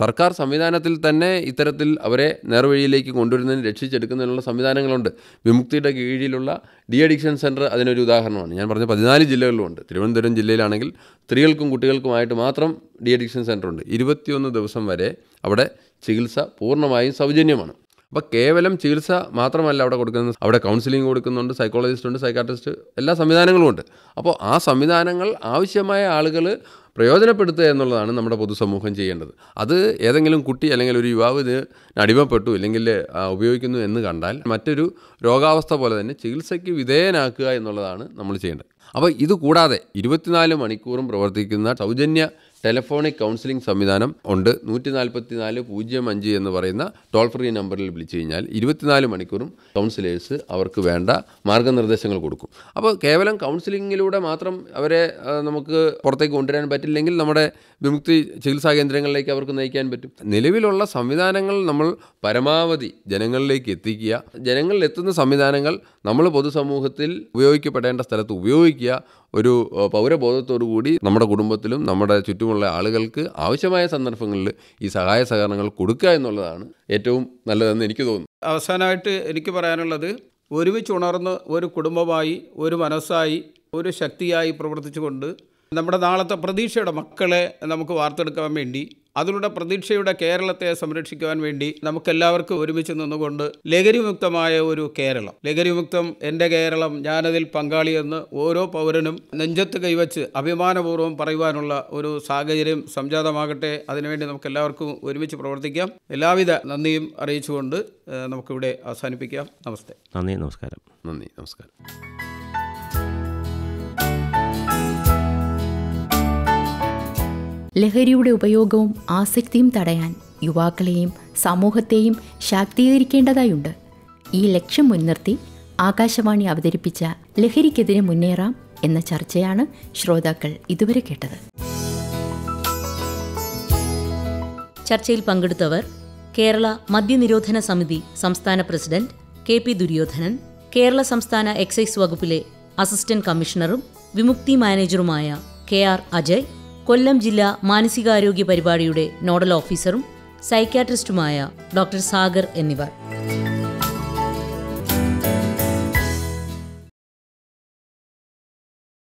സർക്കാർ സംവിധാനത്തിൽ തന്നെ ഇത്തരത്തിൽ അവരെ നേർവഴിയിലേക്ക് കൊണ്ടുവരുന്നതിന് രക്ഷിച്ചെടുക്കുന്നതിനുള്ള സംവിധാനങ്ങളുണ്ട് വിമുക്തിയുടെ കീഴിലുള്ള ഡി അഡിക്ഷൻ സെൻറ്റർ അതിനൊരു ഉദാഹരണമാണ് ഞാൻ പറഞ്ഞ പതിനാല് ജില്ലകളിലുണ്ട് തിരുവനന്തപുരം ജില്ലയിലാണെങ്കിൽ സ്ത്രീകൾക്കും കുട്ടികൾക്കുമായിട്ട് മാത്രം ഡി അഡിക്ഷൻ സെൻറ്റർ ഉണ്ട് ഇരുപത്തിയൊന്ന് ദിവസം വരെ അവിടെ ചികിത്സ പൂർണ്ണമായും സൗജന്യമാണ് അപ്പോൾ കേവലം ചികിത്സ മാത്രമല്ല അവിടെ കൊടുക്കുന്നത് അവിടെ കൗൺസിലിംഗ് കൊടുക്കുന്നുണ്ട് സൈക്കോളജിസ്റ്റ് ഉണ്ട് സൈക്കാട്രിസ്റ്റ് എല്ലാ സംവിധാനങ്ങളും ഉണ്ട് അപ്പോൾ ആ സംവിധാനങ്ങൾ ആവശ്യമായ ആളുകൾ പ്രയോജനപ്പെടുത്തുക എന്നുള്ളതാണ് നമ്മുടെ പൊതുസമൂഹം ചെയ്യേണ്ടത് അത് ഏതെങ്കിലും കുട്ടി അല്ലെങ്കിൽ ഒരു യുവാവ് ഇത് അടിമപ്പെട്ടു ഇല്ലെങ്കിൽ ഉപയോഗിക്കുന്നു എന്ന് കണ്ടാൽ മറ്റൊരു രോഗാവസ്ഥ പോലെ തന്നെ ചികിത്സയ്ക്ക് വിധേയനാക്കുക എന്നുള്ളതാണ് നമ്മൾ ചെയ്യേണ്ടത് അപ്പോൾ ഇത് കൂടാതെ ഇരുപത്തിനാല് മണിക്കൂറും പ്രവർത്തിക്കുന്ന സൗജന്യ ടെലഫോണിക് കൗൺസിലിംഗ് സംവിധാനം ഉണ്ട് നൂറ്റി നാൽപ്പത്തി നാല് പൂജ്യം അഞ്ച് എന്ന് പറയുന്ന ടോൾ ഫ്രീ നമ്പറിൽ വിളിച്ചു കഴിഞ്ഞാൽ ഇരുപത്തിനാല് മണിക്കൂറും കൗൺസിലേഴ്സ് അവർക്ക് വേണ്ട മാർഗ്ഗനിർദ്ദേശങ്ങൾ കൊടുക്കും അപ്പോൾ കേവലം കൗൺസിലിങ്ങിലൂടെ മാത്രം അവരെ നമുക്ക് പുറത്തേക്ക് കൊണ്ടുവരാൻ പറ്റില്ലെങ്കിൽ നമ്മുടെ വിമുക്തി ചികിത്സാ കേന്ദ്രങ്ങളിലേക്ക് അവർക്ക് നയിക്കാൻ പറ്റും നിലവിലുള്ള സംവിധാനങ്ങൾ നമ്മൾ പരമാവധി ജനങ്ങളിലേക്ക് എത്തിക്കുക ജനങ്ങളിൽ എത്തുന്ന സംവിധാനങ്ങൾ നമ്മൾ പൊതുസമൂഹത്തിൽ ഉപയോഗിക്കപ്പെടേണ്ട സ്ഥലത്ത് ഉപയോഗിക്കുക ഒരു പൗരബോധത്തോടുകൂടി നമ്മുടെ കുടുംബത്തിലും നമ്മുടെ ചുറ്റുമുള്ള ആളുകൾക്ക് ആവശ്യമായ സന്ദർഭങ്ങളിൽ ഈ സഹായ സഹകരണങ്ങൾ കൊടുക്കുക എന്നുള്ളതാണ് ഏറ്റവും നല്ലതെന്ന് എനിക്ക് തോന്നുന്നു അവസാനമായിട്ട് എനിക്ക് പറയാനുള്ളത് ഒരുമിച്ച് ഉണർന്ന് ഒരു കുടുംബമായി ഒരു മനസ്സായി ഒരു ശക്തിയായി പ്രവർത്തിച്ചുകൊണ്ട് നമ്മുടെ നാളത്തെ പ്രതീക്ഷയുടെ മക്കളെ നമുക്ക് വാർത്തെടുക്കാൻ വേണ്ടി അതിലൂടെ പ്രതീക്ഷയുടെ കേരളത്തെ സംരക്ഷിക്കുവാൻ വേണ്ടി നമുക്കെല്ലാവർക്കും ഒരുമിച്ച് നിന്നുകൊണ്ട് ലഹരിമുക്തമായ ഒരു കേരളം ലഹരിമുക്തം എൻ്റെ കേരളം ഞാനതിൽ പങ്കാളിയെന്ന് ഓരോ പൗരനും നെഞ്ചത്ത് കൈവച്ച് അഭിമാനപൂർവ്വം പറയുവാനുള്ള ഒരു സാഹചര്യം സംജാതമാകട്ടെ അതിനുവേണ്ടി എല്ലാവർക്കും ഒരുമിച്ച് പ്രവർത്തിക്കാം എല്ലാവിധ നന്ദിയും അറിയിച്ചുകൊണ്ട് നമുക്കിവിടെ അവസാനിപ്പിക്കാം നമസ്തേ നന്ദി നമസ്കാരം നന്ദി നമസ്കാരം ലഹരിയുടെ ഉപയോഗവും ആസക്തിയും തടയാൻ യുവാക്കളെയും സമൂഹത്തെയും ശാക്തീകരിക്കേണ്ടതായുണ്ട് ഈ ലക്ഷ്യം മുൻനിർത്തി ആകാശവാണി അവതരിപ്പിച്ച ലഹരിക്കെതിരെ മുന്നേറാം എന്ന ചർച്ചയാണ് ശ്രോതാക്കൾ ഇതുവരെ കേട്ടത് ചർച്ചയിൽ പങ്കെടുത്തവർ കേരള മദ്യനിരോധന സമിതി സംസ്ഥാന president K P Duryodhanan Kerala സംസ്ഥാന എക്സൈസ് വകുപ്പിലെ അസിസ്റ്റന്റ് കമ്മീഷണറും വിമുക്തി മാനേജറുമായ കെ ആർ അജയ് കൊല്ലം ജില്ലാ മാനസികാരോഗ്യ പരിപാടിയുടെ നോഡൽ ഓഫീസറും സൈക്യാട്രിസ്റ്റുമായ ഡോക്ടർ സാഗർ എന്നിവർ